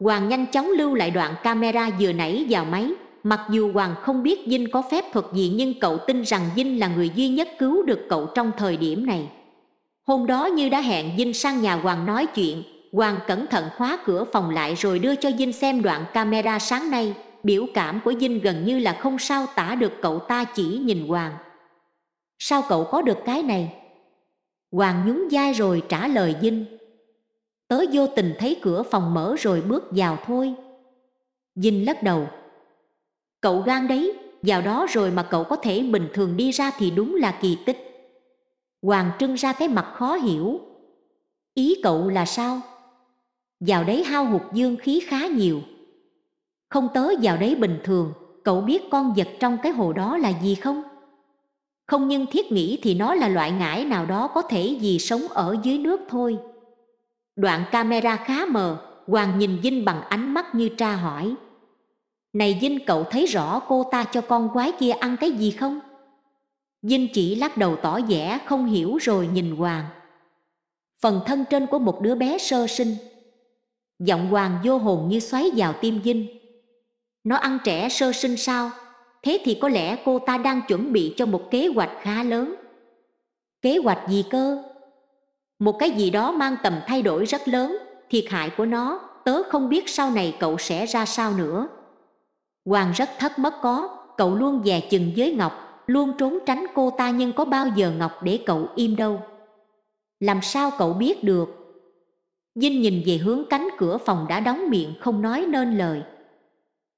Speaker 1: Hoàng nhanh chóng lưu lại đoạn camera vừa nãy vào máy. Mặc dù Hoàng không biết Vinh có phép thuật gì nhưng cậu tin rằng Vinh là người duy nhất cứu được cậu trong thời điểm này. Hôm đó như đã hẹn Vinh sang nhà Hoàng nói chuyện, Hoàng cẩn thận khóa cửa phòng lại rồi đưa cho Vinh xem đoạn camera sáng nay. Biểu cảm của Vinh gần như là không sao tả được cậu ta chỉ nhìn Hoàng sao cậu có được cái này hoàng nhún vai rồi trả lời dinh tớ vô tình thấy cửa phòng mở rồi bước vào thôi dinh lắc đầu cậu gan đấy vào đó rồi mà cậu có thể bình thường đi ra thì đúng là kỳ tích hoàng trưng ra cái mặt khó hiểu ý cậu là sao vào đấy hao hụt dương khí khá nhiều không tớ vào đấy bình thường cậu biết con vật trong cái hồ đó là gì không không nhưng thiết nghĩ thì nó là loại ngải nào đó có thể gì sống ở dưới nước thôi đoạn camera khá mờ hoàng nhìn dinh bằng ánh mắt như tra hỏi này dinh cậu thấy rõ cô ta cho con quái kia ăn cái gì không dinh chỉ lắc đầu tỏ vẻ không hiểu rồi nhìn hoàng phần thân trên của một đứa bé sơ sinh giọng hoàng vô hồn như xoáy vào tim dinh nó ăn trẻ sơ sinh sao thế thì có lẽ cô ta đang chuẩn bị cho một kế hoạch khá lớn kế hoạch gì cơ một cái gì đó mang tầm thay đổi rất lớn thiệt hại của nó tớ không biết sau này cậu sẽ ra sao nữa hoàng rất thất mất có cậu luôn dè chừng với ngọc luôn trốn tránh cô ta nhưng có bao giờ ngọc để cậu im đâu làm sao cậu biết được dinh nhìn về hướng cánh cửa phòng đã đóng miệng không nói nên lời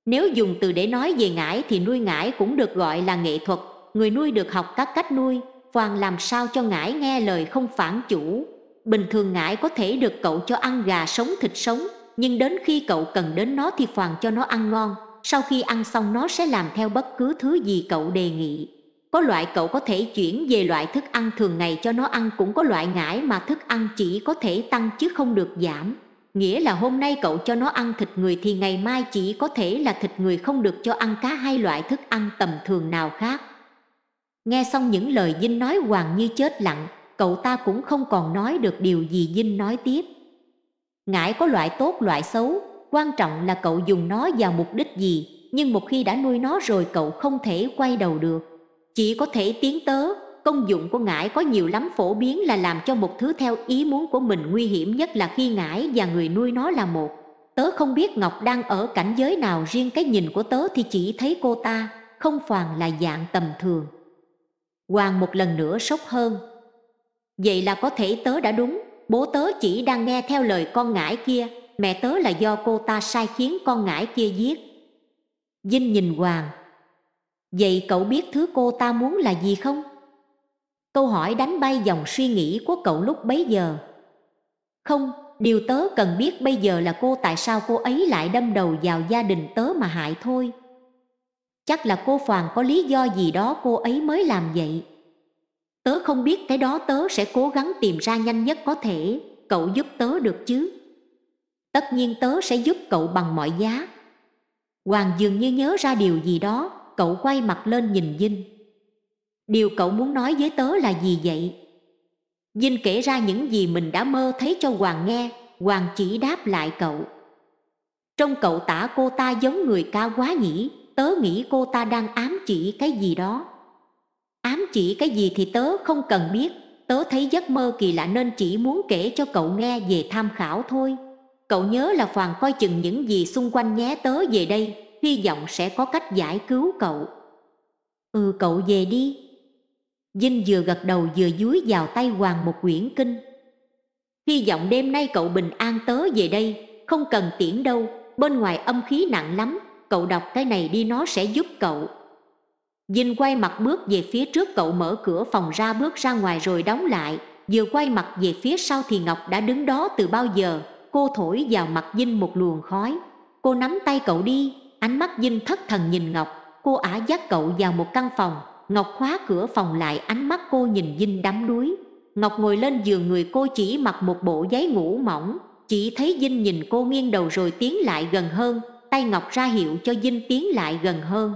Speaker 1: nếu dùng từ để nói về ngải thì nuôi ngải cũng được gọi là nghệ thuật, người nuôi được học các cách nuôi, Hoàng làm sao cho ngải nghe lời không phản chủ. Bình thường ngải có thể được cậu cho ăn gà sống thịt sống, nhưng đến khi cậu cần đến nó thì Hoàng cho nó ăn ngon, sau khi ăn xong nó sẽ làm theo bất cứ thứ gì cậu đề nghị. Có loại cậu có thể chuyển về loại thức ăn thường ngày cho nó ăn cũng có loại ngải mà thức ăn chỉ có thể tăng chứ không được giảm nghĩa là hôm nay cậu cho nó ăn thịt người thì ngày mai chỉ có thể là thịt người không được cho ăn cá hay loại thức ăn tầm thường nào khác. Nghe xong những lời Dinh nói hoàng như chết lặng, cậu ta cũng không còn nói được điều gì Dinh nói tiếp. Ngải có loại tốt loại xấu, quan trọng là cậu dùng nó vào mục đích gì, nhưng một khi đã nuôi nó rồi cậu không thể quay đầu được. Chỉ có thể tiến tới công dụng của ngải có nhiều lắm phổ biến là làm cho một thứ theo ý muốn của mình nguy hiểm nhất là khi ngải và người nuôi nó là một. Tớ không biết Ngọc đang ở cảnh giới nào riêng cái nhìn của tớ thì chỉ thấy cô ta, không phàn là dạng tầm thường. Hoàng một lần nữa sốc hơn. Vậy là có thể tớ đã đúng, bố tớ chỉ đang nghe theo lời con ngải kia, mẹ tớ là do cô ta sai khiến con ngải kia giết. Vinh nhìn Hoàng. Vậy cậu biết thứ cô ta muốn là gì không? Câu hỏi đánh bay dòng suy nghĩ của cậu lúc bấy giờ. Không, điều tớ cần biết bây giờ là cô tại sao cô ấy lại đâm đầu vào gia đình tớ mà hại thôi. Chắc là cô Phàng có lý do gì đó cô ấy mới làm vậy. Tớ không biết cái đó tớ sẽ cố gắng tìm ra nhanh nhất có thể, cậu giúp tớ được chứ? Tất nhiên tớ sẽ giúp cậu bằng mọi giá. Hoàng dường như nhớ ra điều gì đó, cậu quay mặt lên nhìn Vinh. Điều cậu muốn nói với tớ là gì vậy? Vinh kể ra những gì mình đã mơ thấy cho Hoàng nghe Hoàng chỉ đáp lại cậu Trong cậu tả cô ta giống người cao quá nhỉ Tớ nghĩ cô ta đang ám chỉ cái gì đó Ám chỉ cái gì thì tớ không cần biết Tớ thấy giấc mơ kỳ lạ nên chỉ muốn kể cho cậu nghe về tham khảo thôi Cậu nhớ là Hoàng coi chừng những gì xung quanh nhé tớ về đây Hy vọng sẽ có cách giải cứu cậu Ừ cậu về đi Dinh vừa gật đầu vừa dúi vào tay Hoàng một quyển kinh Hy vọng đêm nay cậu bình an tớ về đây Không cần tiễn đâu Bên ngoài âm khí nặng lắm Cậu đọc cái này đi nó sẽ giúp cậu Dinh quay mặt bước về phía trước cậu mở cửa phòng ra bước ra ngoài rồi đóng lại Vừa quay mặt về phía sau thì Ngọc đã đứng đó từ bao giờ Cô thổi vào mặt Dinh một luồng khói Cô nắm tay cậu đi Ánh mắt Dinh thất thần nhìn Ngọc Cô ả dắt cậu vào một căn phòng Ngọc khóa cửa phòng lại ánh mắt cô nhìn Dinh đắm đuối Ngọc ngồi lên giường người cô chỉ mặc một bộ giấy ngủ mỏng Chỉ thấy Dinh nhìn cô nghiêng đầu rồi tiến lại gần hơn Tay Ngọc ra hiệu cho Dinh tiến lại gần hơn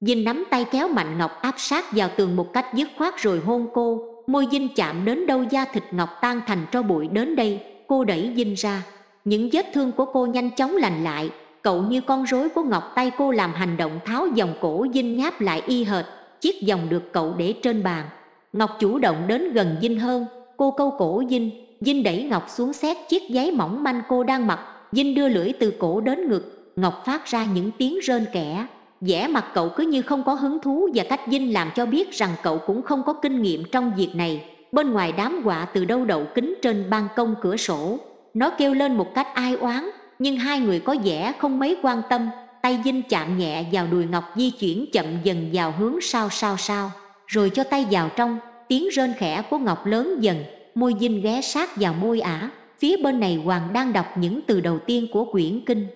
Speaker 1: Dinh nắm tay kéo mạnh Ngọc áp sát vào tường một cách dứt khoát rồi hôn cô Môi Dinh chạm đến đâu da thịt Ngọc tan thành tro bụi đến đây Cô đẩy Dinh ra Những vết thương của cô nhanh chóng lành lại Cậu như con rối của Ngọc tay cô làm hành động tháo dòng cổ Dinh nháp lại y hệt chiếc vòng được cậu để trên bàn Ngọc chủ động đến gần Dinh hơn Cô câu cổ Dinh Dinh đẩy Ngọc xuống xét chiếc giấy mỏng manh cô đang mặc Dinh đưa lưỡi từ cổ đến ngực Ngọc phát ra những tiếng rên kẽ vẻ mặt cậu cứ như không có hứng thú Và cách Dinh làm cho biết rằng cậu cũng không có kinh nghiệm trong việc này Bên ngoài đám quạ từ đâu đậu kính trên ban công cửa sổ Nó kêu lên một cách ai oán Nhưng hai người có vẻ không mấy quan tâm tay dinh chạm nhẹ vào đùi ngọc di chuyển chậm dần vào hướng sau sau sau rồi cho tay vào trong tiếng rên khẽ của ngọc lớn dần môi dinh ghé sát vào môi ả phía bên này hoàng đang đọc những từ đầu tiên của quyển kinh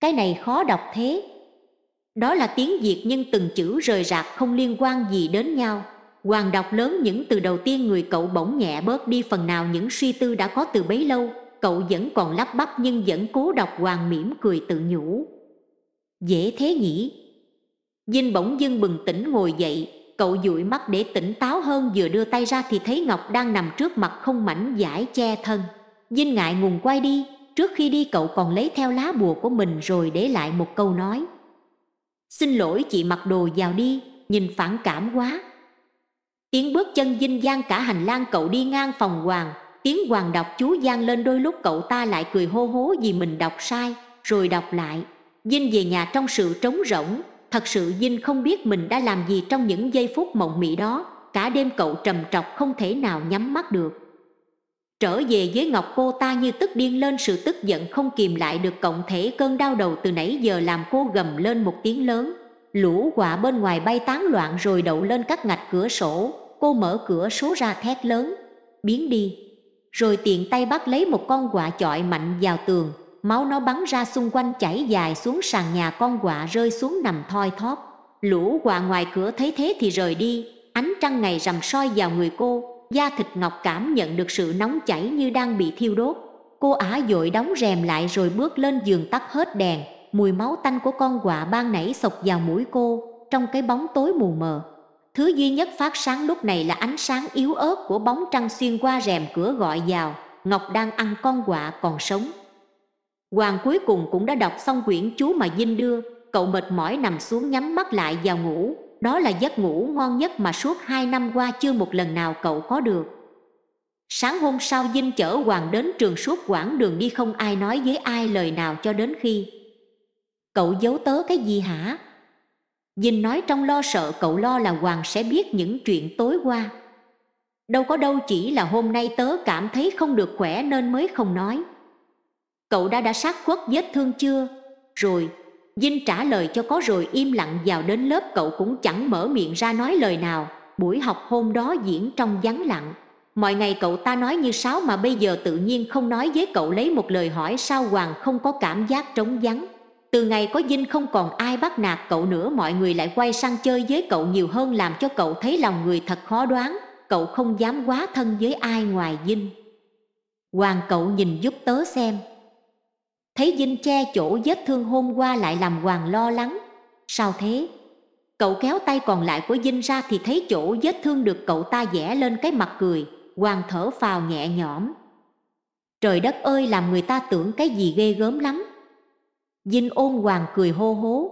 Speaker 1: cái này khó đọc thế đó là tiếng việt nhưng từng chữ rời rạc không liên quan gì đến nhau hoàng đọc lớn những từ đầu tiên người cậu bỗng nhẹ bớt đi phần nào những suy tư đã có từ bấy lâu cậu vẫn còn lắp bắp nhưng vẫn cố đọc hoàng mỉm cười tự nhủ Dễ thế nhỉ? Dinh bỗng dưng bừng tỉnh ngồi dậy, cậu dụi mắt để tỉnh táo hơn vừa đưa tay ra thì thấy Ngọc đang nằm trước mặt không mảnh giải che thân. Dinh ngại ngùng quay đi, trước khi đi cậu còn lấy theo lá bùa của mình rồi để lại một câu nói. Xin lỗi chị mặc đồ vào đi, nhìn phản cảm quá. Tiếng bước chân dinh gian cả hành lang cậu đi ngang phòng hoàng, tiếng hoàng đọc chú gian lên đôi lúc cậu ta lại cười hô hố vì mình đọc sai, rồi đọc lại. Dinh về nhà trong sự trống rỗng, thật sự Dinh không biết mình đã làm gì trong những giây phút mộng mị đó, cả đêm cậu trầm trọc không thể nào nhắm mắt được. Trở về với Ngọc cô ta như tức điên lên sự tức giận không kìm lại được cộng thể cơn đau đầu từ nãy giờ làm cô gầm lên một tiếng lớn. Lũ quả bên ngoài bay tán loạn rồi đậu lên các ngạch cửa sổ, cô mở cửa số ra thét lớn, biến đi. Rồi tiện tay bắt lấy một con quạ chọi mạnh vào tường, máu nó bắn ra xung quanh chảy dài xuống sàn nhà con quạ rơi xuống nằm thoi thóp. Lũ quạ ngoài cửa thấy thế thì rời đi, ánh trăng ngày rằm soi vào người cô, da thịt ngọc cảm nhận được sự nóng chảy như đang bị thiêu đốt. Cô ả dội đóng rèm lại rồi bước lên giường tắt hết đèn, mùi máu tanh của con quạ ban nảy sộc vào mũi cô, trong cái bóng tối mù mờ. Thứ duy nhất phát sáng lúc này là ánh sáng yếu ớt của bóng trăng xuyên qua rèm cửa gọi vào, Ngọc đang ăn con quạ còn sống. Hoàng cuối cùng cũng đã đọc xong quyển chú mà Dinh đưa, cậu mệt mỏi nằm xuống nhắm mắt lại vào ngủ, đó là giấc ngủ ngon nhất mà suốt hai năm qua chưa một lần nào cậu có được. Sáng hôm sau Dinh chở Hoàng đến trường suốt quãng đường đi không ai nói với ai lời nào cho đến khi. Cậu giấu tớ cái gì hả? Dinh nói trong lo sợ cậu lo là Hoàng sẽ biết những chuyện tối qua. Đâu có đâu chỉ là hôm nay tớ cảm thấy không được khỏe nên mới không nói. Cậu đã đã sát khuất vết thương chưa? Rồi, Vinh trả lời cho có rồi im lặng vào đến lớp cậu cũng chẳng mở miệng ra nói lời nào. Buổi học hôm đó diễn trong vắng lặng. Mọi ngày cậu ta nói như sáo mà bây giờ tự nhiên không nói với cậu lấy một lời hỏi sao Hoàng không có cảm giác trống vắng. Từ ngày có Vinh không còn ai bắt nạt cậu nữa mọi người lại quay sang chơi với cậu nhiều hơn làm cho cậu thấy lòng người thật khó đoán. Cậu không dám quá thân với ai ngoài Vinh. Hoàng cậu nhìn giúp tớ xem thấy Vinh che chỗ vết thương hôm qua lại làm Hoàng lo lắng. Sao thế? Cậu kéo tay còn lại của Vinh ra thì thấy chỗ vết thương được cậu ta vẽ lên cái mặt cười, Hoàng thở phào nhẹ nhõm. Trời đất ơi làm người ta tưởng cái gì ghê gớm lắm. Vinh ôm Hoàng cười hô hố.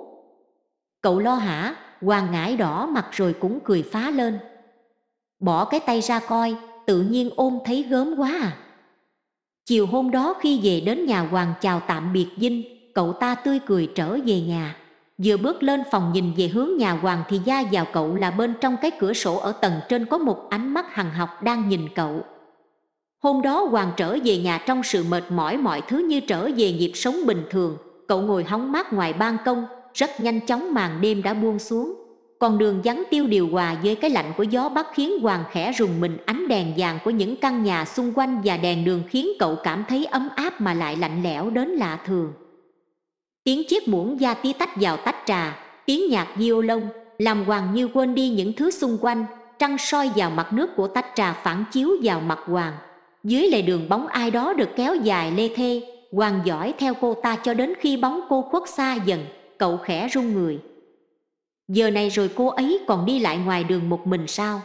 Speaker 1: Cậu lo hả? Hoàng ngải đỏ mặt rồi cũng cười phá lên. Bỏ cái tay ra coi, tự nhiên ôm thấy gớm quá à. Chiều hôm đó khi về đến nhà Hoàng chào tạm biệt Dinh, cậu ta tươi cười trở về nhà. Vừa bước lên phòng nhìn về hướng nhà Hoàng thì da vào cậu là bên trong cái cửa sổ ở tầng trên có một ánh mắt hằng học đang nhìn cậu. Hôm đó Hoàng trở về nhà trong sự mệt mỏi mọi thứ như trở về nhịp sống bình thường. Cậu ngồi hóng mát ngoài ban công, rất nhanh chóng màn đêm đã buông xuống còn đường vắng tiêu điều hòa với cái lạnh của gió bắc khiến Hoàng khẽ rùng mình ánh đèn vàng của những căn nhà xung quanh và đèn đường khiến cậu cảm thấy ấm áp mà lại lạnh lẽo đến lạ thường. Tiếng chiếc muỗng da tí tách vào tách trà, tiếng nhạc violon làm Hoàng như quên đi những thứ xung quanh, trăng soi vào mặt nước của tách trà phản chiếu vào mặt Hoàng. Dưới lề đường bóng ai đó được kéo dài lê thê, Hoàng dõi theo cô ta cho đến khi bóng cô khuất xa dần, cậu khẽ run người giờ này rồi cô ấy còn đi lại ngoài đường một mình sao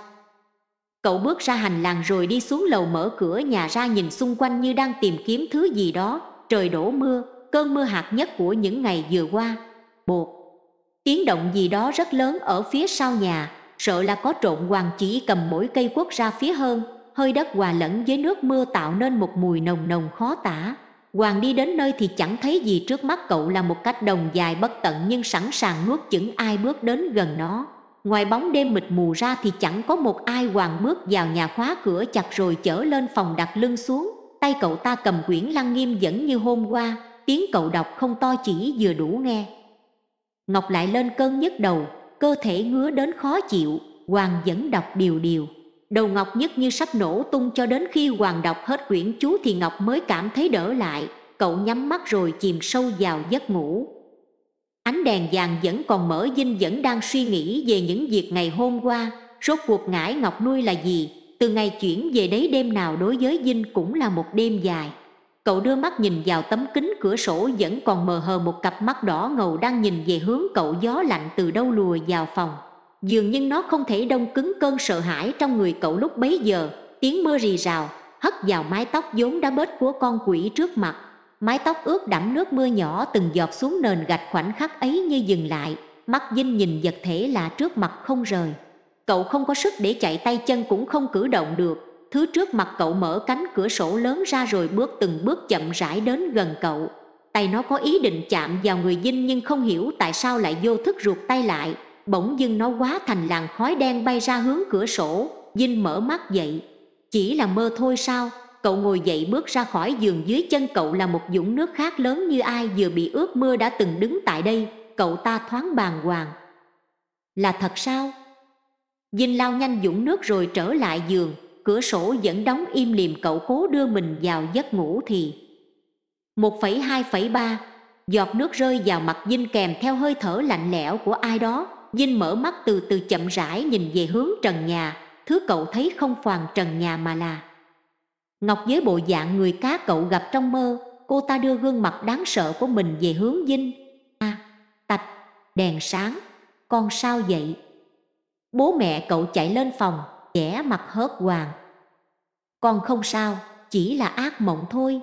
Speaker 1: cậu bước ra hành lang rồi đi xuống lầu mở cửa nhà ra nhìn xung quanh như đang tìm kiếm thứ gì đó trời đổ mưa cơn mưa hạt nhất của những ngày vừa qua bột tiếng động gì đó rất lớn ở phía sau nhà sợ là có trộn hoàng chỉ cầm mỗi cây quất ra phía hơn hơi đất hòa lẫn với nước mưa tạo nên một mùi nồng nồng khó tả Hoàng đi đến nơi thì chẳng thấy gì trước mắt cậu là một cách đồng dài bất tận nhưng sẵn sàng nuốt chửng ai bước đến gần nó. Ngoài bóng đêm mịt mù ra thì chẳng có một ai Hoàng bước vào nhà khóa cửa chặt rồi chở lên phòng đặt lưng xuống. Tay cậu ta cầm quyển lăng nghiêm vẫn như hôm qua, tiếng cậu đọc không to chỉ vừa đủ nghe. Ngọc lại lên cơn nhức đầu, cơ thể ngứa đến khó chịu, Hoàng vẫn đọc điều điều đầu Ngọc nhất như sắp nổ tung cho đến khi hoàng đọc hết quyển chú thì Ngọc mới cảm thấy đỡ lại, cậu nhắm mắt rồi chìm sâu vào giấc ngủ. Ánh đèn vàng vẫn còn mở Dinh vẫn đang suy nghĩ về những việc ngày hôm qua, rốt cuộc ngải Ngọc nuôi là gì, từ ngày chuyển về đấy đêm nào đối với Dinh cũng là một đêm dài. Cậu đưa mắt nhìn vào tấm kính cửa sổ vẫn còn mờ hờ một cặp mắt đỏ ngầu đang nhìn về hướng cậu gió lạnh từ đâu lùa vào phòng dường như nó không thể đông cứng cơn sợ hãi trong người cậu lúc bấy giờ tiếng mưa rì rào hất vào mái tóc vốn đã bết của con quỷ trước mặt mái tóc ướt đẫm nước mưa nhỏ từng giọt xuống nền gạch khoảnh khắc ấy như dừng lại mắt dinh nhìn vật thể lạ trước mặt không rời cậu không có sức để chạy tay chân cũng không cử động được thứ trước mặt cậu mở cánh cửa sổ lớn ra rồi bước từng bước chậm rãi đến gần cậu tay nó có ý định chạm vào người dinh nhưng không hiểu tại sao lại vô thức ruột tay lại bỗng dưng nó quá thành làn khói đen bay ra hướng cửa sổ, Dinh mở mắt dậy. Chỉ là mơ thôi sao, cậu ngồi dậy bước ra khỏi giường dưới chân cậu là một dũng nước khác lớn như ai vừa bị ướt mưa đã từng đứng tại đây, cậu ta thoáng bàng hoàng. Là thật sao? Dinh lao nhanh dũng nước rồi trở lại giường, cửa sổ vẫn đóng im lìm cậu cố đưa mình vào giấc ngủ thì một phẩy phẩy hai ba Giọt nước rơi vào mặt Dinh kèm theo hơi thở lạnh lẽo của ai đó Dinh mở mắt từ từ chậm rãi nhìn về hướng trần nhà Thứ cậu thấy không phàn trần nhà mà là Ngọc với bộ dạng người cá cậu gặp trong mơ Cô ta đưa gương mặt đáng sợ của mình về hướng Dinh A, tạch, đèn sáng, con sao vậy? Bố mẹ cậu chạy lên phòng, trẻ mặt hớt hoàng Con không sao, chỉ là ác mộng thôi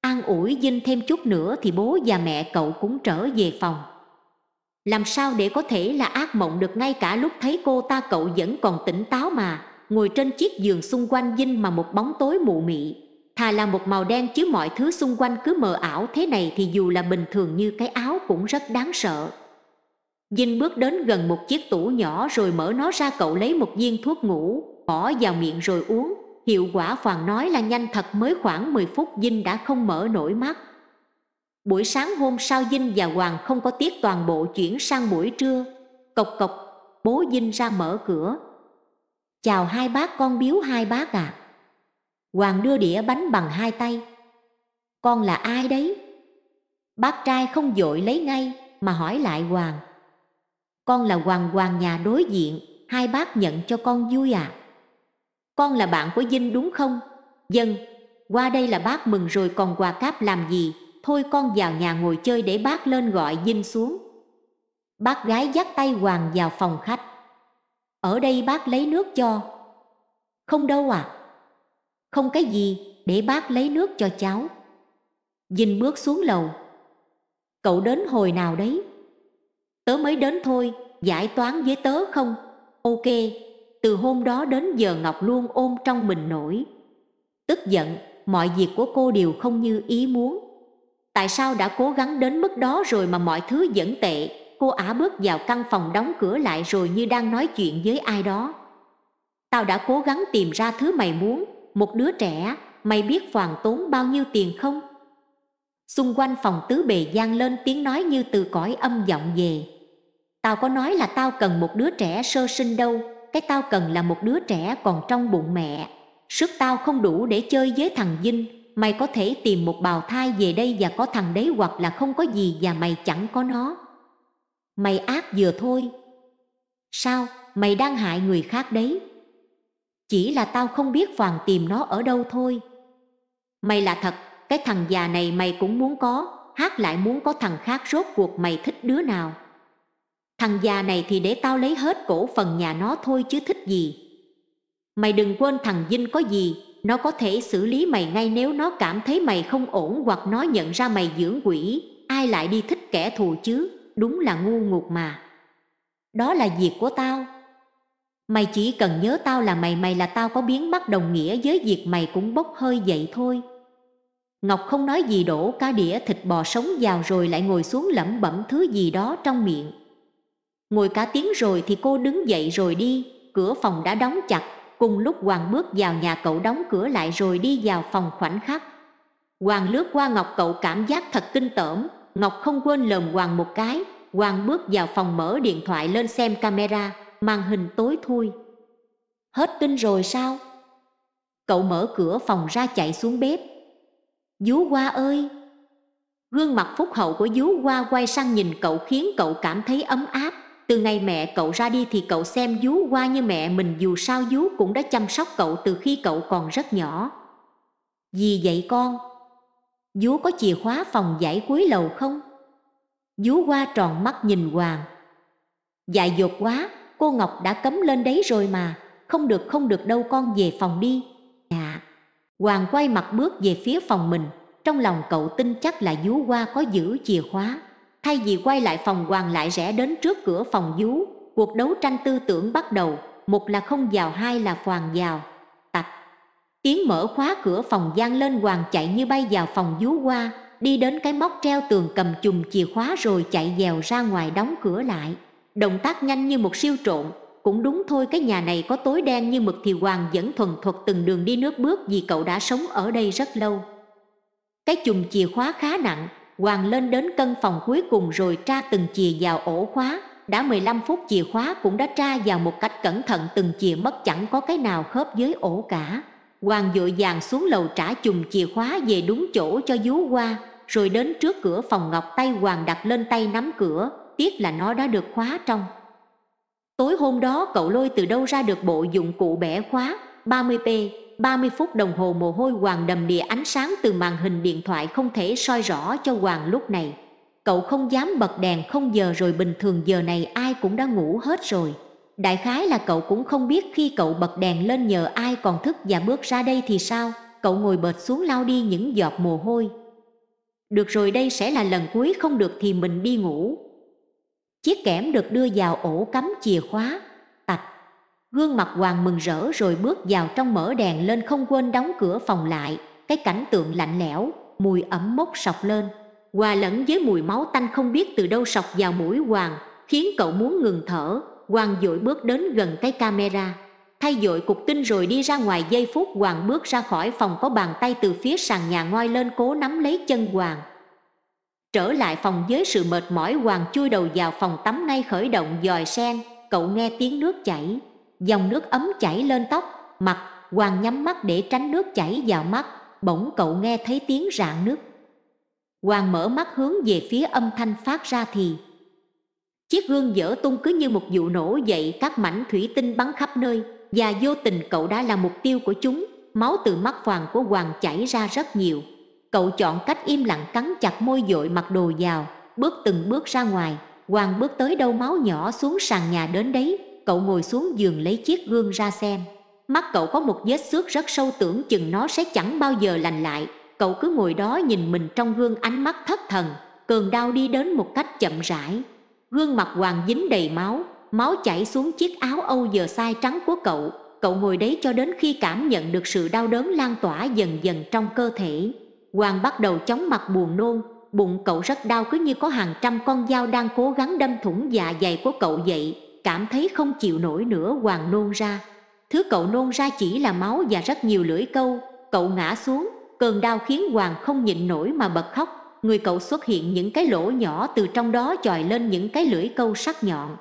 Speaker 1: An ủi Dinh thêm chút nữa thì bố và mẹ cậu cũng trở về phòng làm sao để có thể là ác mộng được ngay cả lúc thấy cô ta cậu vẫn còn tỉnh táo mà Ngồi trên chiếc giường xung quanh dinh mà một bóng tối mù mị Thà là một màu đen chứ mọi thứ xung quanh cứ mờ ảo thế này thì dù là bình thường như cái áo cũng rất đáng sợ Dinh bước đến gần một chiếc tủ nhỏ rồi mở nó ra cậu lấy một viên thuốc ngủ Bỏ vào miệng rồi uống Hiệu quả Hoàng nói là nhanh thật mới khoảng mười phút Dinh đã không mở nổi mắt Buổi sáng hôm sau Dinh và Hoàng không có tiết toàn bộ chuyển sang buổi trưa. Cộc cộc, bố Dinh ra mở cửa. Chào hai bác con biếu hai bác à. Hoàng đưa đĩa bánh bằng hai tay. Con là ai đấy? Bác trai không dội lấy ngay mà hỏi lại Hoàng. Con là Hoàng Hoàng nhà đối diện, hai bác nhận cho con vui à? Con là bạn của Dinh đúng không? Dân, vâng, qua đây là bác mừng rồi còn quà cáp làm gì? Thôi con vào nhà ngồi chơi để bác lên gọi Dinh xuống Bác gái dắt tay Hoàng vào phòng khách Ở đây bác lấy nước cho Không đâu à Không cái gì để bác lấy nước cho cháu Dinh bước xuống lầu Cậu đến hồi nào đấy Tớ mới đến thôi Giải toán với tớ không Ok Từ hôm đó đến giờ Ngọc luôn ôm trong mình nổi Tức giận Mọi việc của cô đều không như ý muốn Tại sao đã cố gắng đến mức đó rồi mà mọi thứ vẫn tệ Cô ả bước vào căn phòng đóng cửa lại rồi như đang nói chuyện với ai đó Tao đã cố gắng tìm ra thứ mày muốn Một đứa trẻ, mày biết Hoàng tốn bao nhiêu tiền không? Xung quanh phòng tứ bề gian lên tiếng nói như từ cõi âm vọng về Tao có nói là tao cần một đứa trẻ sơ sinh đâu Cái tao cần là một đứa trẻ còn trong bụng mẹ Sức tao không đủ để chơi với thằng Vinh mày có thể tìm một bào thai về đây và có thằng đấy hoặc là không có gì và mày chẳng có nó. Mày ác vừa thôi. Sao, mày đang hại người khác đấy. Chỉ là tao không biết Hoàng tìm nó ở đâu thôi. Mày là thật, cái thằng già này mày cũng muốn có, hát lại muốn có thằng khác rốt cuộc mày thích đứa nào. Thằng già này thì để tao lấy hết cổ phần nhà nó thôi chứ thích gì. Mày đừng quên thằng Vinh có gì, nó có thể xử lý mày ngay nếu nó cảm thấy mày không ổn hoặc nó nhận ra mày dưỡng quỷ, ai lại đi thích kẻ thù chứ, đúng là ngu ngục mà. Đó là việc của tao. Mày chỉ cần nhớ tao là mày mày là tao có biến mất đồng nghĩa với việc mày cũng bốc hơi vậy thôi. Ngọc không nói gì đổ cá đĩa thịt bò sống vào rồi lại ngồi xuống lẩm bẩm thứ gì đó trong miệng. Ngồi cả tiếng rồi thì cô đứng dậy rồi đi, cửa phòng đã đóng chặt, Cùng lúc Hoàng bước vào nhà cậu đóng cửa lại rồi đi vào phòng khoảnh khắc Hoàng lướt qua Ngọc cậu cảm giác thật kinh tởm Ngọc không quên lờm Hoàng một cái Hoàng bước vào phòng mở điện thoại lên xem camera Màn hình tối thui Hết tin rồi sao? Cậu mở cửa phòng ra chạy xuống bếp Dú Hoa ơi! Gương mặt phúc hậu của Dú Hoa quay sang nhìn cậu khiến cậu cảm thấy ấm áp từ ngày mẹ cậu ra đi thì cậu xem vú qua như mẹ mình dù sao vú cũng đã chăm sóc cậu từ khi cậu còn rất nhỏ. Vì vậy con, vú có chìa khóa phòng giải cuối lầu không? Vú qua tròn mắt nhìn Hoàng. Dại dột quá, cô Ngọc đã cấm lên đấy rồi mà, không được không được đâu con về phòng đi. Dạ. Hoàng quay mặt bước về phía phòng mình, trong lòng cậu tin chắc là vú qua có giữ chìa khóa. Thay vì quay lại phòng hoàng lại rẽ đến trước cửa phòng vú, cuộc đấu tranh tư tưởng bắt đầu, một là không vào hai là hoàng vào. Tạch. Tiếng mở khóa cửa phòng gian lên hoàng chạy như bay vào phòng vú qua, đi đến cái móc treo tường cầm chùm chìa khóa rồi chạy dèo ra ngoài đóng cửa lại. Động tác nhanh như một siêu trộn, cũng đúng thôi cái nhà này có tối đen như mực thì Hoàng vẫn thuần thuật từng đường đi nước bước vì cậu đã sống ở đây rất lâu. Cái chùm chìa khóa khá nặng, Hoàng lên đến căn phòng cuối cùng rồi tra từng chìa vào ổ khóa. Đã 15 phút chìa khóa cũng đã tra vào một cách cẩn thận từng chìa mất chẳng có cái nào khớp với ổ cả. Hoàng vội vàng xuống lầu trả chùm chìa khóa về đúng chỗ cho vú qua, rồi đến trước cửa phòng Ngọc tay Hoàng đặt lên tay nắm cửa, tiếc là nó đã được khóa trong. Tối hôm đó cậu lôi từ đâu ra được bộ dụng cụ bẻ khóa 30P 30 phút đồng hồ mồ hôi Hoàng đầm đìa ánh sáng từ màn hình điện thoại không thể soi rõ cho Hoàng lúc này. Cậu không dám bật đèn không giờ rồi bình thường giờ này ai cũng đã ngủ hết rồi. Đại khái là cậu cũng không biết khi cậu bật đèn lên nhờ ai còn thức và bước ra đây thì sao, cậu ngồi bệt xuống lau đi những giọt mồ hôi. Được rồi đây sẽ là lần cuối không được thì mình đi ngủ. Chiếc kẽm được đưa vào ổ cắm chìa khóa, Gương mặt hoàng mừng rỡ rồi bước vào trong mở đèn lên không quên đóng cửa phòng lại. Cái cảnh tượng lạnh lẽo, mùi ẩm mốc sọc lên. Hòa lẫn với mùi máu tanh không biết từ đâu sọc vào mũi hoàng, khiến cậu muốn ngừng thở. Hoàng dội bước đến gần cái camera. Thay dội cục tinh rồi đi ra ngoài giây phút Hoàng bước ra khỏi phòng có bàn tay từ phía sàn nhà ngoi lên cố nắm lấy chân Hoàng. Trở lại phòng với sự mệt mỏi Hoàng chui đầu vào phòng tắm ngay khởi động dòi sen, cậu nghe tiếng nước chảy dòng nước ấm chảy lên tóc, mặt, Hoàng nhắm mắt để tránh nước chảy vào mắt, bỗng cậu nghe thấy tiếng rạn nước. Hoàng mở mắt hướng về phía âm thanh phát ra thì Chiếc gương dở tung cứ như một vụ nổ dậy các mảnh thủy tinh bắn khắp nơi và vô tình cậu đã là mục tiêu của chúng. Máu từ mắt Hoàng của Hoàng chảy ra rất nhiều. Cậu chọn cách im lặng cắn chặt môi dội mặc đồ vào, bước từng bước ra ngoài. Hoàng bước tới đâu máu nhỏ xuống sàn nhà đến đấy, cậu ngồi xuống giường lấy chiếc gương ra xem. Mắt cậu có một vết xước rất sâu tưởng chừng nó sẽ chẳng bao giờ lành lại. Cậu cứ ngồi đó nhìn mình trong gương ánh mắt thất thần, cơn đau đi đến một cách chậm rãi. Gương mặt hoàng dính đầy máu, máu chảy xuống chiếc áo âu giờ sai trắng của cậu. Cậu ngồi đấy cho đến khi cảm nhận được sự đau đớn lan tỏa dần dần trong cơ thể. Hoàng bắt đầu chóng mặt buồn nôn, bụng cậu rất đau cứ như có hàng trăm con dao đang cố gắng đâm thủng dạ dày của cậu vậy cảm thấy không chịu nổi nữa hoàng nôn ra thứ cậu nôn ra chỉ là máu và rất nhiều lưỡi câu cậu ngã xuống cơn đau khiến hoàng không nhịn nổi mà bật khóc người cậu xuất hiện những cái lỗ nhỏ từ trong đó chòi lên những cái lưỡi câu sắc nhọn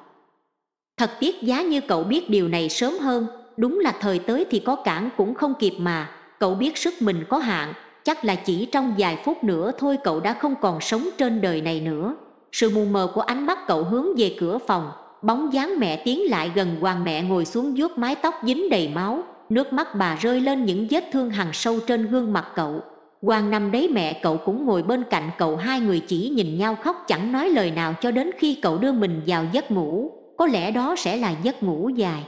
Speaker 1: thật tiếc giá như cậu biết điều này sớm hơn đúng là thời tới thì có cản cũng không kịp mà cậu biết sức mình có hạn chắc là chỉ trong vài phút nữa thôi cậu đã không còn sống trên đời này nữa sự mù mờ của ánh mắt cậu hướng về cửa phòng bóng dáng mẹ tiến lại gần hoàng mẹ ngồi xuống vuốt mái tóc dính đầy máu, nước mắt bà rơi lên những vết thương hằn sâu trên gương mặt cậu. Hoàng nằm đấy mẹ cậu cũng ngồi bên cạnh cậu hai người chỉ nhìn nhau khóc chẳng nói lời nào cho đến khi cậu đưa mình vào giấc ngủ, có lẽ đó sẽ là giấc ngủ dài.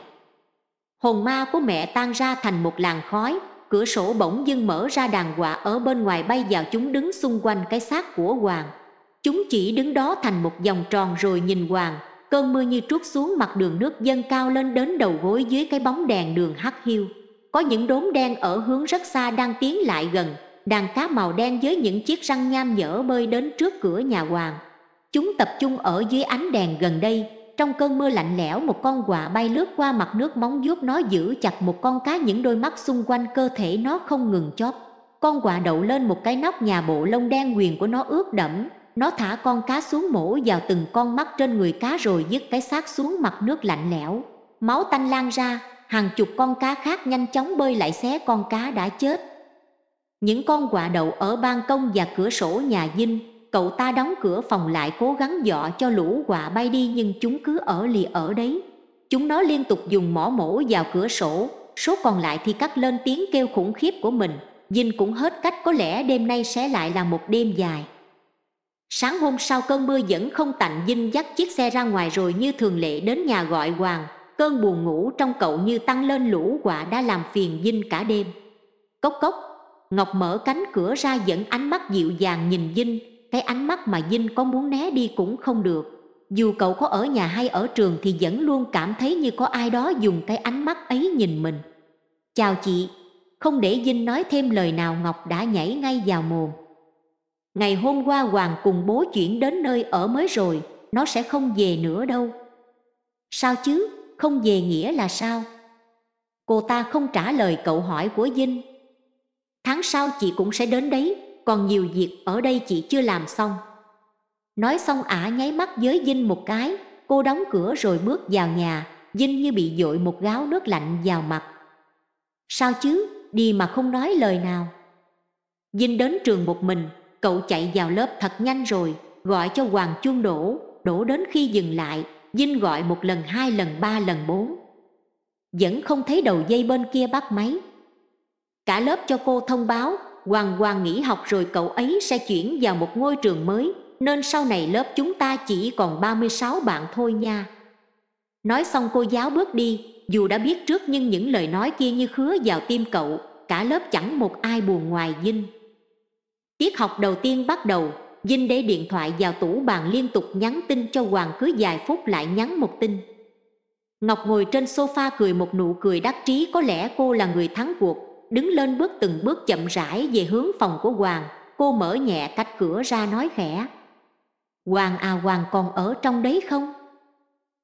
Speaker 1: Hồn ma của mẹ tan ra thành một làn khói, cửa sổ bỗng dưng mở ra đàn quạ ở bên ngoài bay vào chúng đứng xung quanh cái xác của Hoàng. Chúng chỉ đứng đó thành một vòng tròn rồi nhìn Hoàng, cơn mưa như trút xuống mặt đường nước dâng cao lên đến đầu gối dưới cái bóng đèn đường hắt hiu. Có những đốm đen ở hướng rất xa đang tiến lại gần, đàn cá màu đen với những chiếc răng nham nhở bơi đến trước cửa nhà hoàng. Chúng tập trung ở dưới ánh đèn gần đây, trong cơn mưa lạnh lẽo một con quạ bay lướt qua mặt nước móng vuốt nó giữ chặt một con cá những đôi mắt xung quanh cơ thể nó không ngừng chóp. Con quạ đậu lên một cái nóc nhà bộ lông đen quyền của nó ướt đẫm, nó thả con cá xuống mổ vào từng con mắt trên người cá rồi dứt cái xác xuống mặt nước lạnh lẽo. Máu tanh lan ra, hàng chục con cá khác nhanh chóng bơi lại xé con cá đã chết. Những con quạ đậu ở ban công và cửa sổ nhà dinh, cậu ta đóng cửa phòng lại cố gắng dọ cho lũ quạ bay đi nhưng chúng cứ ở lì ở đấy. Chúng nó liên tục dùng mỏ mổ vào cửa sổ, số còn lại thì cắt lên tiếng kêu khủng khiếp của mình. Dinh cũng hết cách có lẽ đêm nay sẽ lại là một đêm dài. Sáng hôm sau cơn mưa vẫn không tạnh dinh dắt chiếc xe ra ngoài rồi như thường lệ đến nhà gọi Hoàng Cơn buồn ngủ trong cậu như tăng lên lũ quả đã làm phiền dinh cả đêm Cốc cốc, Ngọc mở cánh cửa ra dẫn ánh mắt dịu dàng nhìn dinh Cái ánh mắt mà dinh có muốn né đi cũng không được Dù cậu có ở nhà hay ở trường thì vẫn luôn cảm thấy như có ai đó dùng cái ánh mắt ấy nhìn mình Chào chị, không để Dinh nói thêm lời nào Ngọc đã nhảy ngay vào mồm ngày hôm qua Hoàng cùng bố chuyển đến nơi ở mới rồi, nó sẽ không về nữa đâu. Sao chứ, không về nghĩa là sao? Cô ta không trả lời cậu hỏi của dinh Tháng sau chị cũng sẽ đến đấy, còn nhiều việc ở đây chị chưa làm xong. Nói xong ả nháy mắt với dinh một cái, cô đóng cửa rồi bước vào nhà, dinh như bị dội một gáo nước lạnh vào mặt. Sao chứ, đi mà không nói lời nào. dinh đến trường một mình, cậu chạy vào lớp thật nhanh rồi, gọi cho Hoàng Chuông đổ, đổ đến khi dừng lại, Vinh gọi một lần hai lần ba lần bốn. Vẫn không thấy đầu dây bên kia bắt máy. Cả lớp cho cô thông báo, Hoàng Hoàng nghỉ học rồi cậu ấy sẽ chuyển vào một ngôi trường mới, nên sau này lớp chúng ta chỉ còn ba mươi sáu bạn thôi nha. Nói xong cô giáo bước đi, dù đã biết trước nhưng những lời nói kia như khứa vào tim cậu, cả lớp chẳng một ai buồn ngoài Vinh. Tiết học đầu tiên bắt đầu, Dinh để điện thoại vào tủ bàn liên tục nhắn tin cho Hoàng cứ vài phút lại nhắn một tin. Ngọc ngồi trên sofa cười một nụ cười đắc trí có lẽ cô là người thắng cuộc, đứng lên bước từng bước chậm rãi về hướng phòng của Hoàng, cô mở nhẹ cách cửa ra nói khẽ. Hoàng à Hoàng còn ở trong đấy không?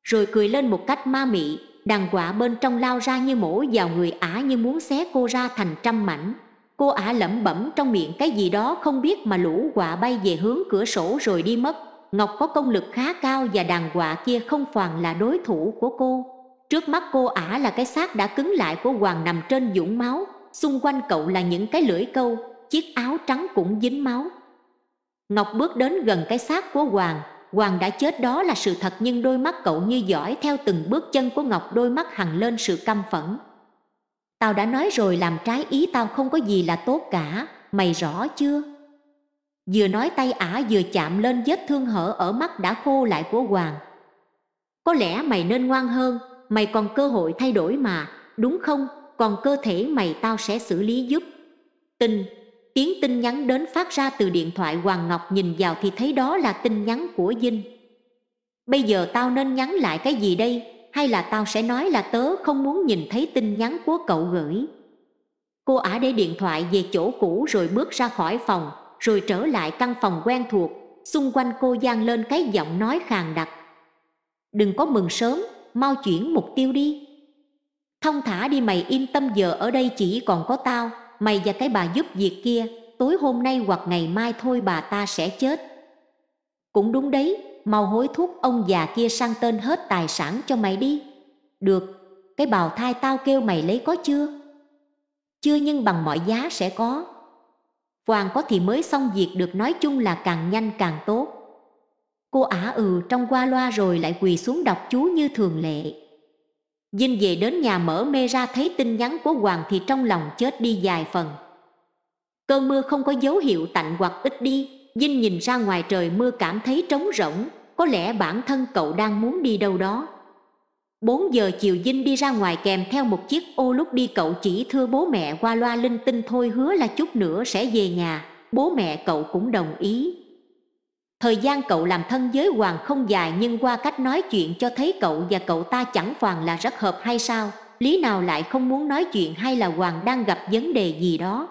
Speaker 1: Rồi cười lên một cách ma mị, đàn quả bên trong lao ra như mổ vào người ả như muốn xé cô ra thành trăm mảnh. Cô ả lẩm bẩm trong miệng cái gì đó không biết mà lũ quạ bay về hướng cửa sổ rồi đi mất. Ngọc có công lực khá cao và đàn quạ kia không phàn là đối thủ của cô. Trước mắt cô ả là cái xác đã cứng lại của Hoàng nằm trên dũng máu. Xung quanh cậu là những cái lưỡi câu, chiếc áo trắng cũng dính máu. Ngọc bước đến gần cái xác của Hoàng. Hoàng đã chết đó là sự thật nhưng đôi mắt cậu như dõi theo từng bước chân của Ngọc đôi mắt hằn lên sự căm phẫn. Tao đã nói rồi làm trái ý tao không có gì là tốt cả, mày rõ chưa? Vừa nói tay ả vừa chạm lên vết thương hở ở mắt đã khô lại của Hoàng. Có lẽ mày nên ngoan hơn, mày còn cơ hội thay đổi mà, đúng không? Còn cơ thể mày tao sẽ xử lý giúp. Tin, tiếng tin nhắn đến phát ra từ điện thoại Hoàng Ngọc nhìn vào thì thấy đó là tin nhắn của Vinh. Bây giờ tao nên nhắn lại cái gì đây? hay là tao sẽ nói là tớ không muốn nhìn thấy tin nhắn của cậu gửi. Cô ả để điện thoại về chỗ cũ rồi bước ra khỏi phòng, rồi trở lại căn phòng quen thuộc, xung quanh cô gian lên cái giọng nói khàn đặc. Đừng có mừng sớm, mau chuyển mục tiêu đi. Thông thả đi mày yên tâm giờ ở đây chỉ còn có tao, mày và cái bà giúp việc kia, tối hôm nay hoặc ngày mai thôi bà ta sẽ chết. Cũng đúng đấy, mau hối thúc ông già kia sang tên hết tài sản cho mày đi. Được, cái bào thai tao kêu mày lấy có chưa? Chưa nhưng bằng mọi giá sẽ có. Hoàng có thì mới xong việc được nói chung là càng nhanh càng tốt. Cô ả ừ trong qua loa rồi lại quỳ xuống đọc chú như thường lệ. Dinh về đến nhà mở mê ra thấy tin nhắn của Hoàng thì trong lòng chết đi dài phần. Cơn mưa không có dấu hiệu tạnh hoặc ít đi, Dinh nhìn ra ngoài trời mưa cảm thấy trống rỗng, có lẽ bản thân cậu đang muốn đi đâu đó. 4 giờ chiều Dinh đi ra ngoài kèm theo một chiếc ô lúc đi cậu chỉ thưa bố mẹ qua loa linh tinh thôi hứa là chút nữa sẽ về nhà, bố mẹ cậu cũng đồng ý. Thời gian cậu làm thân giới hoàng không dài nhưng qua cách nói chuyện cho thấy cậu và cậu ta chẳng hoàn là rất hợp hay sao, lý nào lại không muốn nói chuyện hay là hoàng đang gặp vấn đề gì đó.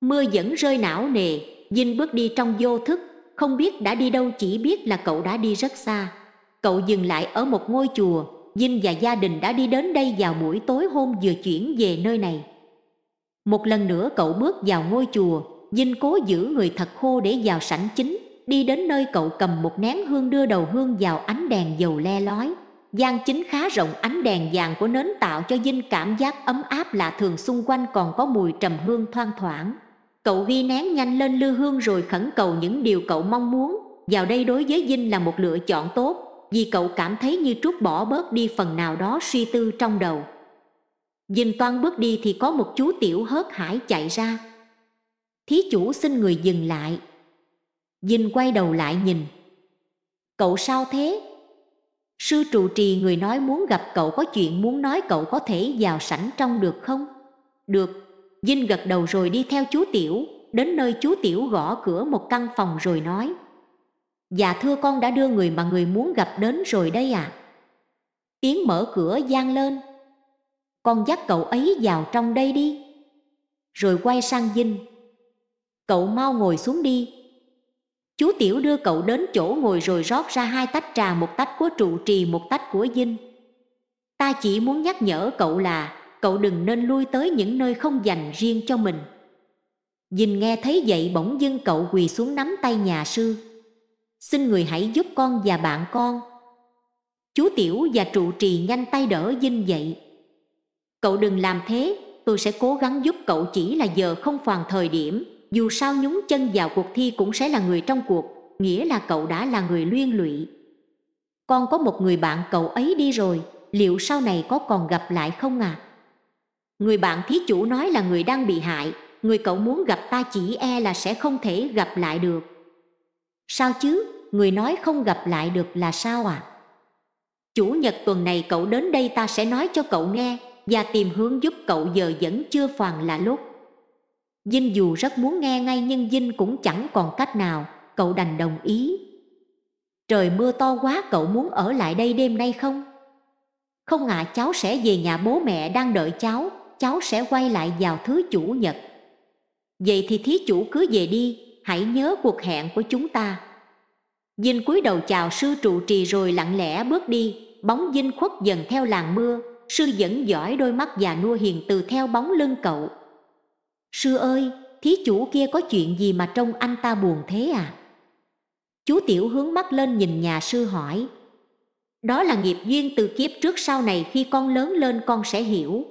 Speaker 1: Mưa vẫn rơi não nề, Dinh bước đi trong vô thức Không biết đã đi đâu chỉ biết là cậu đã đi rất xa Cậu dừng lại ở một ngôi chùa Dinh và gia đình đã đi đến đây vào buổi tối hôm vừa chuyển về nơi này Một lần nữa cậu bước vào ngôi chùa Dinh cố giữ người thật khô để vào sảnh chính Đi đến nơi cậu cầm một nén hương đưa đầu hương vào ánh đèn dầu le lói gian chính khá rộng ánh đèn vàng của nến tạo cho dinh cảm giác ấm áp lạ thường xung quanh còn có mùi trầm hương thoang thoảng Cậu Huy nén nhanh lên lư hương rồi khẩn cầu những điều cậu mong muốn Vào đây đối với Dinh là một lựa chọn tốt Vì cậu cảm thấy như trút bỏ bớt đi phần nào đó suy tư trong đầu Dinh toan bước đi thì có một chú tiểu hớt hải chạy ra Thí chủ xin người dừng lại Dinh quay đầu lại nhìn Cậu sao thế? Sư trụ trì người nói muốn gặp cậu có chuyện muốn nói cậu có thể vào sảnh trong được không? Được, Dinh gật đầu rồi đi theo chú Tiểu, đến nơi chú Tiểu gõ cửa một căn phòng rồi nói. Dạ thưa con đã đưa người mà người muốn gặp đến rồi đây ạ. À. Tiếng mở cửa gian lên. Con dắt cậu ấy vào trong đây đi. Rồi quay sang Dinh. Cậu mau ngồi xuống đi. Chú Tiểu đưa cậu đến chỗ ngồi rồi rót ra hai tách trà một tách của trụ trì một tách của Dinh. Ta chỉ muốn nhắc nhở cậu là cậu đừng nên lui tới những nơi không dành riêng cho mình dình nghe thấy vậy bỗng dưng cậu quỳ xuống nắm tay nhà sư xin người hãy giúp con và bạn con chú tiểu và trụ trì nhanh tay đỡ dinh dậy cậu đừng làm thế tôi sẽ cố gắng giúp cậu chỉ là giờ không hoàn thời điểm dù sao nhúng chân vào cuộc thi cũng sẽ là người trong cuộc nghĩa là cậu đã là người liên lụy con có một người bạn cậu ấy đi rồi liệu sau này có còn gặp lại không ạ à? người bạn thí chủ nói là người đang bị hại người cậu muốn gặp ta chỉ e là sẽ không thể gặp lại được sao chứ người nói không gặp lại được là sao à chủ nhật tuần này cậu đến đây ta sẽ nói cho cậu nghe và tìm hướng giúp cậu giờ vẫn chưa phàn là lúc dinh dù rất muốn nghe ngay nhưng dinh cũng chẳng còn cách nào cậu đành đồng ý trời mưa to quá cậu muốn ở lại đây đêm nay không không ạ à, cháu sẽ về nhà bố mẹ đang đợi cháu cháu sẽ quay lại vào thứ chủ nhật vậy thì thí chủ cứ về đi hãy nhớ cuộc hẹn của chúng ta dinh cúi đầu chào sư trụ trì rồi lặng lẽ bước đi bóng dinh khuất dần theo làn mưa sư dẫn dõi đôi mắt già nua hiền từ theo bóng lưng cậu sư ơi thí chủ kia có chuyện gì mà trông anh ta buồn thế à chú tiểu hướng mắt lên nhìn nhà sư hỏi đó là nghiệp duyên từ kiếp trước sau này khi con lớn lên con sẽ hiểu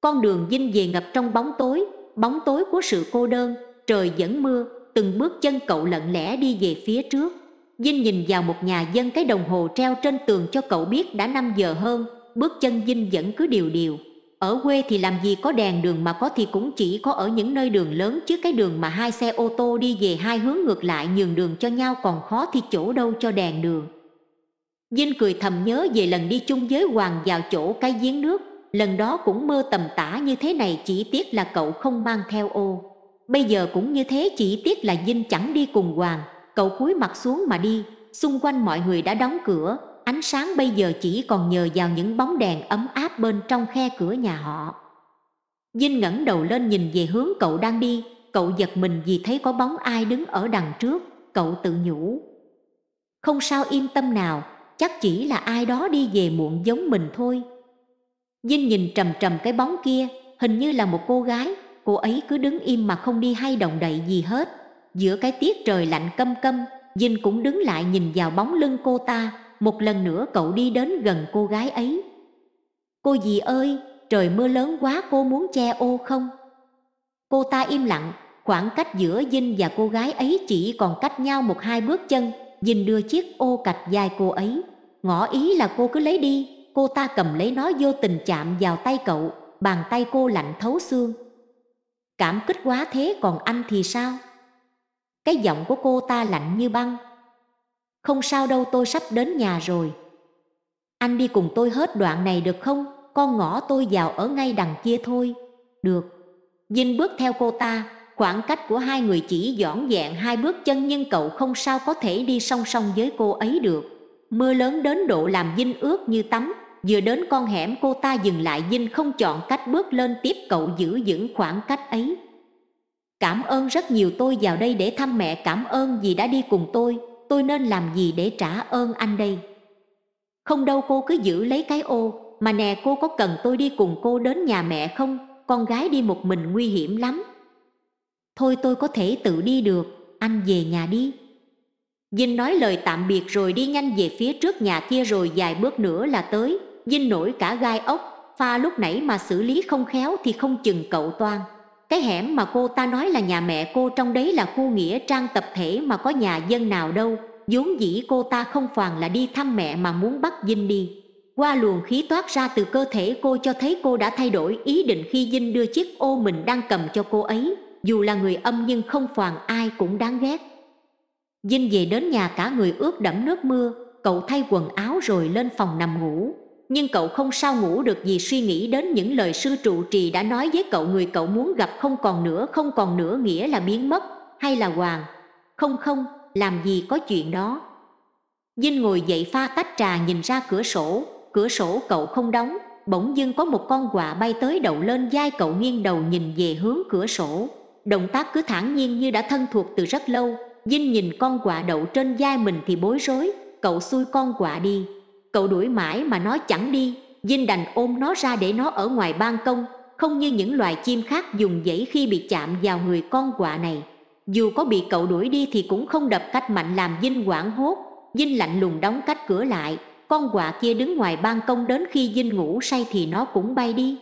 Speaker 1: con đường dinh về ngập trong bóng tối, bóng tối của sự cô đơn, trời vẫn mưa, từng bước chân cậu lặng lẽ đi về phía trước. Dinh nhìn vào một nhà dân cái đồng hồ treo trên tường cho cậu biết đã năm giờ hơn, bước chân Dinh vẫn cứ điều điều. Ở quê thì làm gì có đèn đường mà có thì cũng chỉ có ở những nơi đường lớn chứ cái đường mà hai xe ô tô đi về hai hướng ngược lại nhường đường cho nhau còn khó thì chỗ đâu cho đèn đường. Dinh cười thầm nhớ về lần đi chung với Hoàng vào chỗ cái giếng nước, lần đó cũng mơ tầm tã như thế này chỉ tiếc là cậu không mang theo ô. Bây giờ cũng như thế chỉ tiếc là Dinh chẳng đi cùng Hoàng, cậu cúi mặt xuống mà đi, xung quanh mọi người đã đóng cửa, ánh sáng bây giờ chỉ còn nhờ vào những bóng đèn ấm áp bên trong khe cửa nhà họ. Dinh ngẩng đầu lên nhìn về hướng cậu đang đi, cậu giật mình vì thấy có bóng ai đứng ở đằng trước, cậu tự nhủ. Không sao yên tâm nào, chắc chỉ là ai đó đi về muộn giống mình thôi. Dinh nhìn trầm trầm cái bóng kia, hình như là một cô gái, cô ấy cứ đứng im mà không đi hay động đậy gì hết. Giữa cái tiết trời lạnh câm câm, Dinh cũng đứng lại nhìn vào bóng lưng cô ta, một lần nữa cậu đi đến gần cô gái ấy. Cô dì ơi, trời mưa lớn quá cô muốn che ô không? Cô ta im lặng, khoảng cách giữa Dinh và cô gái ấy chỉ còn cách nhau một hai bước chân. Dinh đưa chiếc ô cạch dài cô ấy, ngỏ ý là cô cứ lấy đi, cô ta cầm lấy nó vô tình chạm vào tay cậu, bàn tay cô lạnh thấu xương. Cảm kích quá thế còn anh thì sao? Cái giọng của cô ta lạnh như băng. Không sao đâu tôi sắp đến nhà rồi. Anh đi cùng tôi hết đoạn này được không? Con ngõ tôi vào ở ngay đằng kia thôi. Được. Vinh bước theo cô ta, khoảng cách của hai người chỉ dõn dẹn hai bước chân nhưng cậu không sao có thể đi song song với cô ấy được. Mưa lớn đến độ làm Vinh ướt như tắm, Vừa đến con hẻm cô ta dừng lại Dinh không chọn cách bước lên tiếp cậu giữ vững khoảng cách ấy Cảm ơn rất nhiều tôi vào đây để thăm mẹ Cảm ơn vì đã đi cùng tôi Tôi nên làm gì để trả ơn anh đây Không đâu cô cứ giữ lấy cái ô Mà nè cô có cần tôi đi cùng cô đến nhà mẹ không Con gái đi một mình nguy hiểm lắm Thôi tôi có thể tự đi được Anh về nhà đi Dinh nói lời tạm biệt rồi đi nhanh về phía trước nhà kia rồi vài bước nữa là tới dinh nổi cả gai ốc pha lúc nãy mà xử lý không khéo thì không chừng cậu toan cái hẻm mà cô ta nói là nhà mẹ cô trong đấy là khu nghĩa trang tập thể mà có nhà dân nào đâu vốn dĩ cô ta không phàn là đi thăm mẹ mà muốn bắt dinh đi qua luồng khí toát ra từ cơ thể cô cho thấy cô đã thay đổi ý định khi dinh đưa chiếc ô mình đang cầm cho cô ấy dù là người âm nhưng không phàn ai cũng đáng ghét dinh về đến nhà cả người ướt đẫm nước mưa cậu thay quần áo rồi lên phòng nằm ngủ nhưng cậu không sao ngủ được vì suy nghĩ đến những lời sư trụ trì đã nói với cậu người cậu muốn gặp không còn nữa không còn nữa nghĩa là biến mất hay là hoàng không không làm gì có chuyện đó dinh ngồi dậy pha tách trà nhìn ra cửa sổ cửa sổ cậu không đóng bỗng dưng có một con quạ bay tới đậu lên vai cậu nghiêng đầu nhìn về hướng cửa sổ động tác cứ thản nhiên như đã thân thuộc từ rất lâu dinh nhìn con quạ đậu trên vai mình thì bối rối cậu xui con quạ đi Cậu đuổi mãi mà nó chẳng đi Dinh đành ôm nó ra để nó ở ngoài ban công Không như những loài chim khác dùng dãy khi bị chạm vào người con quạ này Dù có bị cậu đuổi đi thì cũng không đập cách mạnh làm Dinh quảng hốt Dinh lạnh lùng đóng cách cửa lại Con quạ kia đứng ngoài ban công đến khi Dinh ngủ say thì nó cũng bay đi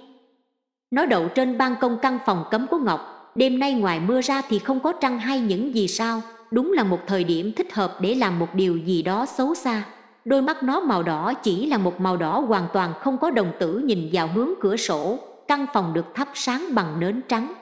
Speaker 1: Nó đậu trên ban công căn phòng cấm của Ngọc Đêm nay ngoài mưa ra thì không có trăng hay những gì sao Đúng là một thời điểm thích hợp để làm một điều gì đó xấu xa đôi mắt nó màu đỏ chỉ là một màu đỏ hoàn toàn không có đồng tử nhìn vào hướng cửa sổ, căn phòng được thắp sáng bằng nến trắng.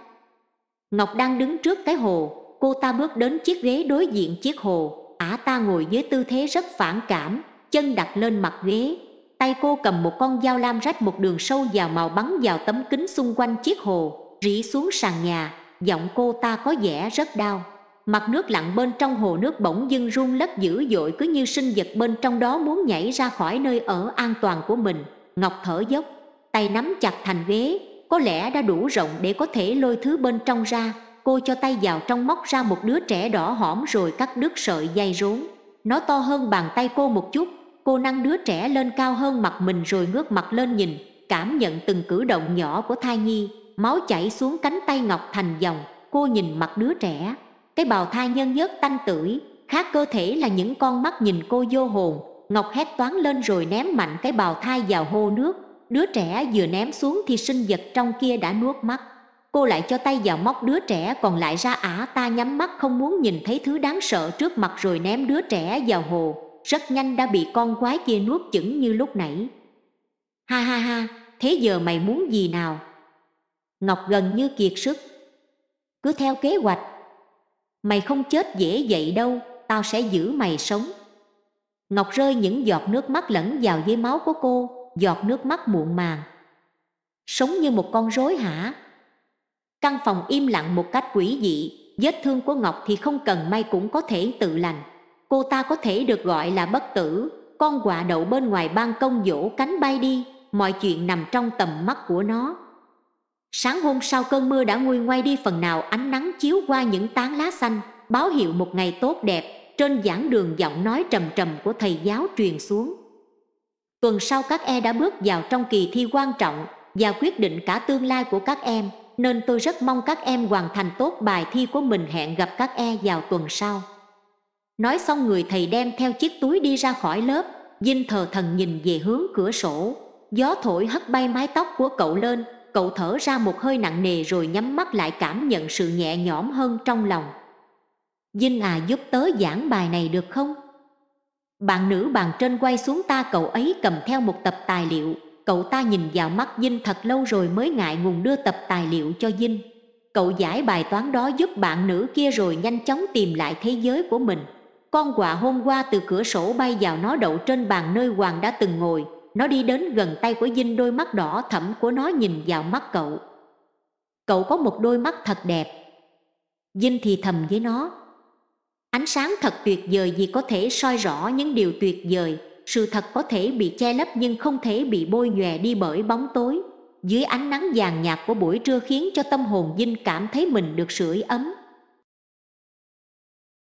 Speaker 1: Ngọc đang đứng trước cái hồ, cô ta bước đến chiếc ghế đối diện chiếc hồ, ả ta ngồi với tư thế rất phản cảm, chân đặt lên mặt ghế, tay cô cầm một con dao lam rách một đường sâu vào màu bắn vào tấm kính xung quanh chiếc hồ, rỉ xuống sàn nhà, giọng cô ta có vẻ rất đau mặt nước lặng bên trong hồ nước bỗng dưng rung lắc dữ dội cứ như sinh vật bên trong đó muốn nhảy ra khỏi nơi ở an toàn của mình ngọc thở dốc tay nắm chặt thành ghế có lẽ đã đủ rộng để có thể lôi thứ bên trong ra cô cho tay vào trong móc ra một đứa trẻ đỏ hỏm rồi cắt đứt sợi dây rốn nó to hơn bàn tay cô một chút cô nâng đứa trẻ lên cao hơn mặt mình rồi ngước mặt lên nhìn cảm nhận từng cử động nhỏ của thai nhi máu chảy xuống cánh tay ngọc thành dòng cô nhìn mặt đứa trẻ cái bào thai nhân nhớt tăng tuổi khác cơ thể là những con mắt nhìn cô vô hồn ngọc hét toán lên rồi ném mạnh cái bào thai vào hô nước đứa trẻ vừa ném xuống thì sinh vật trong kia đã nuốt mắt cô lại cho tay vào móc đứa trẻ còn lại ra ả ta nhắm mắt không muốn nhìn thấy thứ đáng sợ trước mặt rồi ném đứa trẻ vào hồ rất nhanh đã bị con quái kia nuốt chửng như lúc nãy ha ha ha thế giờ mày muốn gì nào ngọc gần như kiệt sức cứ theo kế hoạch Mày không chết dễ vậy đâu Tao sẽ giữ mày sống Ngọc rơi những giọt nước mắt lẫn vào với máu của cô Giọt nước mắt muộn màng Sống như một con rối hả Căn phòng im lặng một cách quỷ dị Vết thương của Ngọc thì không cần may cũng có thể tự lành Cô ta có thể được gọi là bất tử Con quạ đậu bên ngoài ban công vỗ cánh bay đi Mọi chuyện nằm trong tầm mắt của nó sáng hôm sau cơn mưa đã nguôi ngoai đi phần nào ánh nắng chiếu qua những tán lá xanh báo hiệu một ngày tốt đẹp trên giảng đường giọng nói trầm trầm của thầy giáo truyền xuống tuần sau các e đã bước vào trong kỳ thi quan trọng và quyết định cả tương lai của các em nên tôi rất mong các em hoàn thành tốt bài thi của mình hẹn gặp các e vào tuần sau nói xong người thầy đem theo chiếc túi đi ra khỏi lớp dinh thờ thần nhìn về hướng cửa sổ gió thổi hất bay mái tóc của cậu lên cậu thở ra một hơi nặng nề rồi nhắm mắt lại cảm nhận sự nhẹ nhõm hơn trong lòng. Dinh à giúp tớ giảng bài này được không? Bạn nữ bàn trên quay xuống ta cậu ấy cầm theo một tập tài liệu, cậu ta nhìn vào mắt Dinh thật lâu rồi mới ngại ngùng đưa tập tài liệu cho Dinh. Cậu giải bài toán đó giúp bạn nữ kia rồi nhanh chóng tìm lại thế giới của mình. Con quạ hôm qua từ cửa sổ bay vào nó đậu trên bàn nơi Hoàng đã từng ngồi, nó đi đến gần tay của Dinh đôi mắt đỏ thẫm của nó nhìn vào mắt cậu. Cậu có một đôi mắt thật đẹp. Dinh thì thầm với nó. Ánh sáng thật tuyệt vời vì có thể soi rõ những điều tuyệt vời. Sự thật có thể bị che lấp nhưng không thể bị bôi nhòe đi bởi bóng tối. Dưới ánh nắng vàng nhạt của buổi trưa khiến cho tâm hồn Dinh cảm thấy mình được sưởi ấm.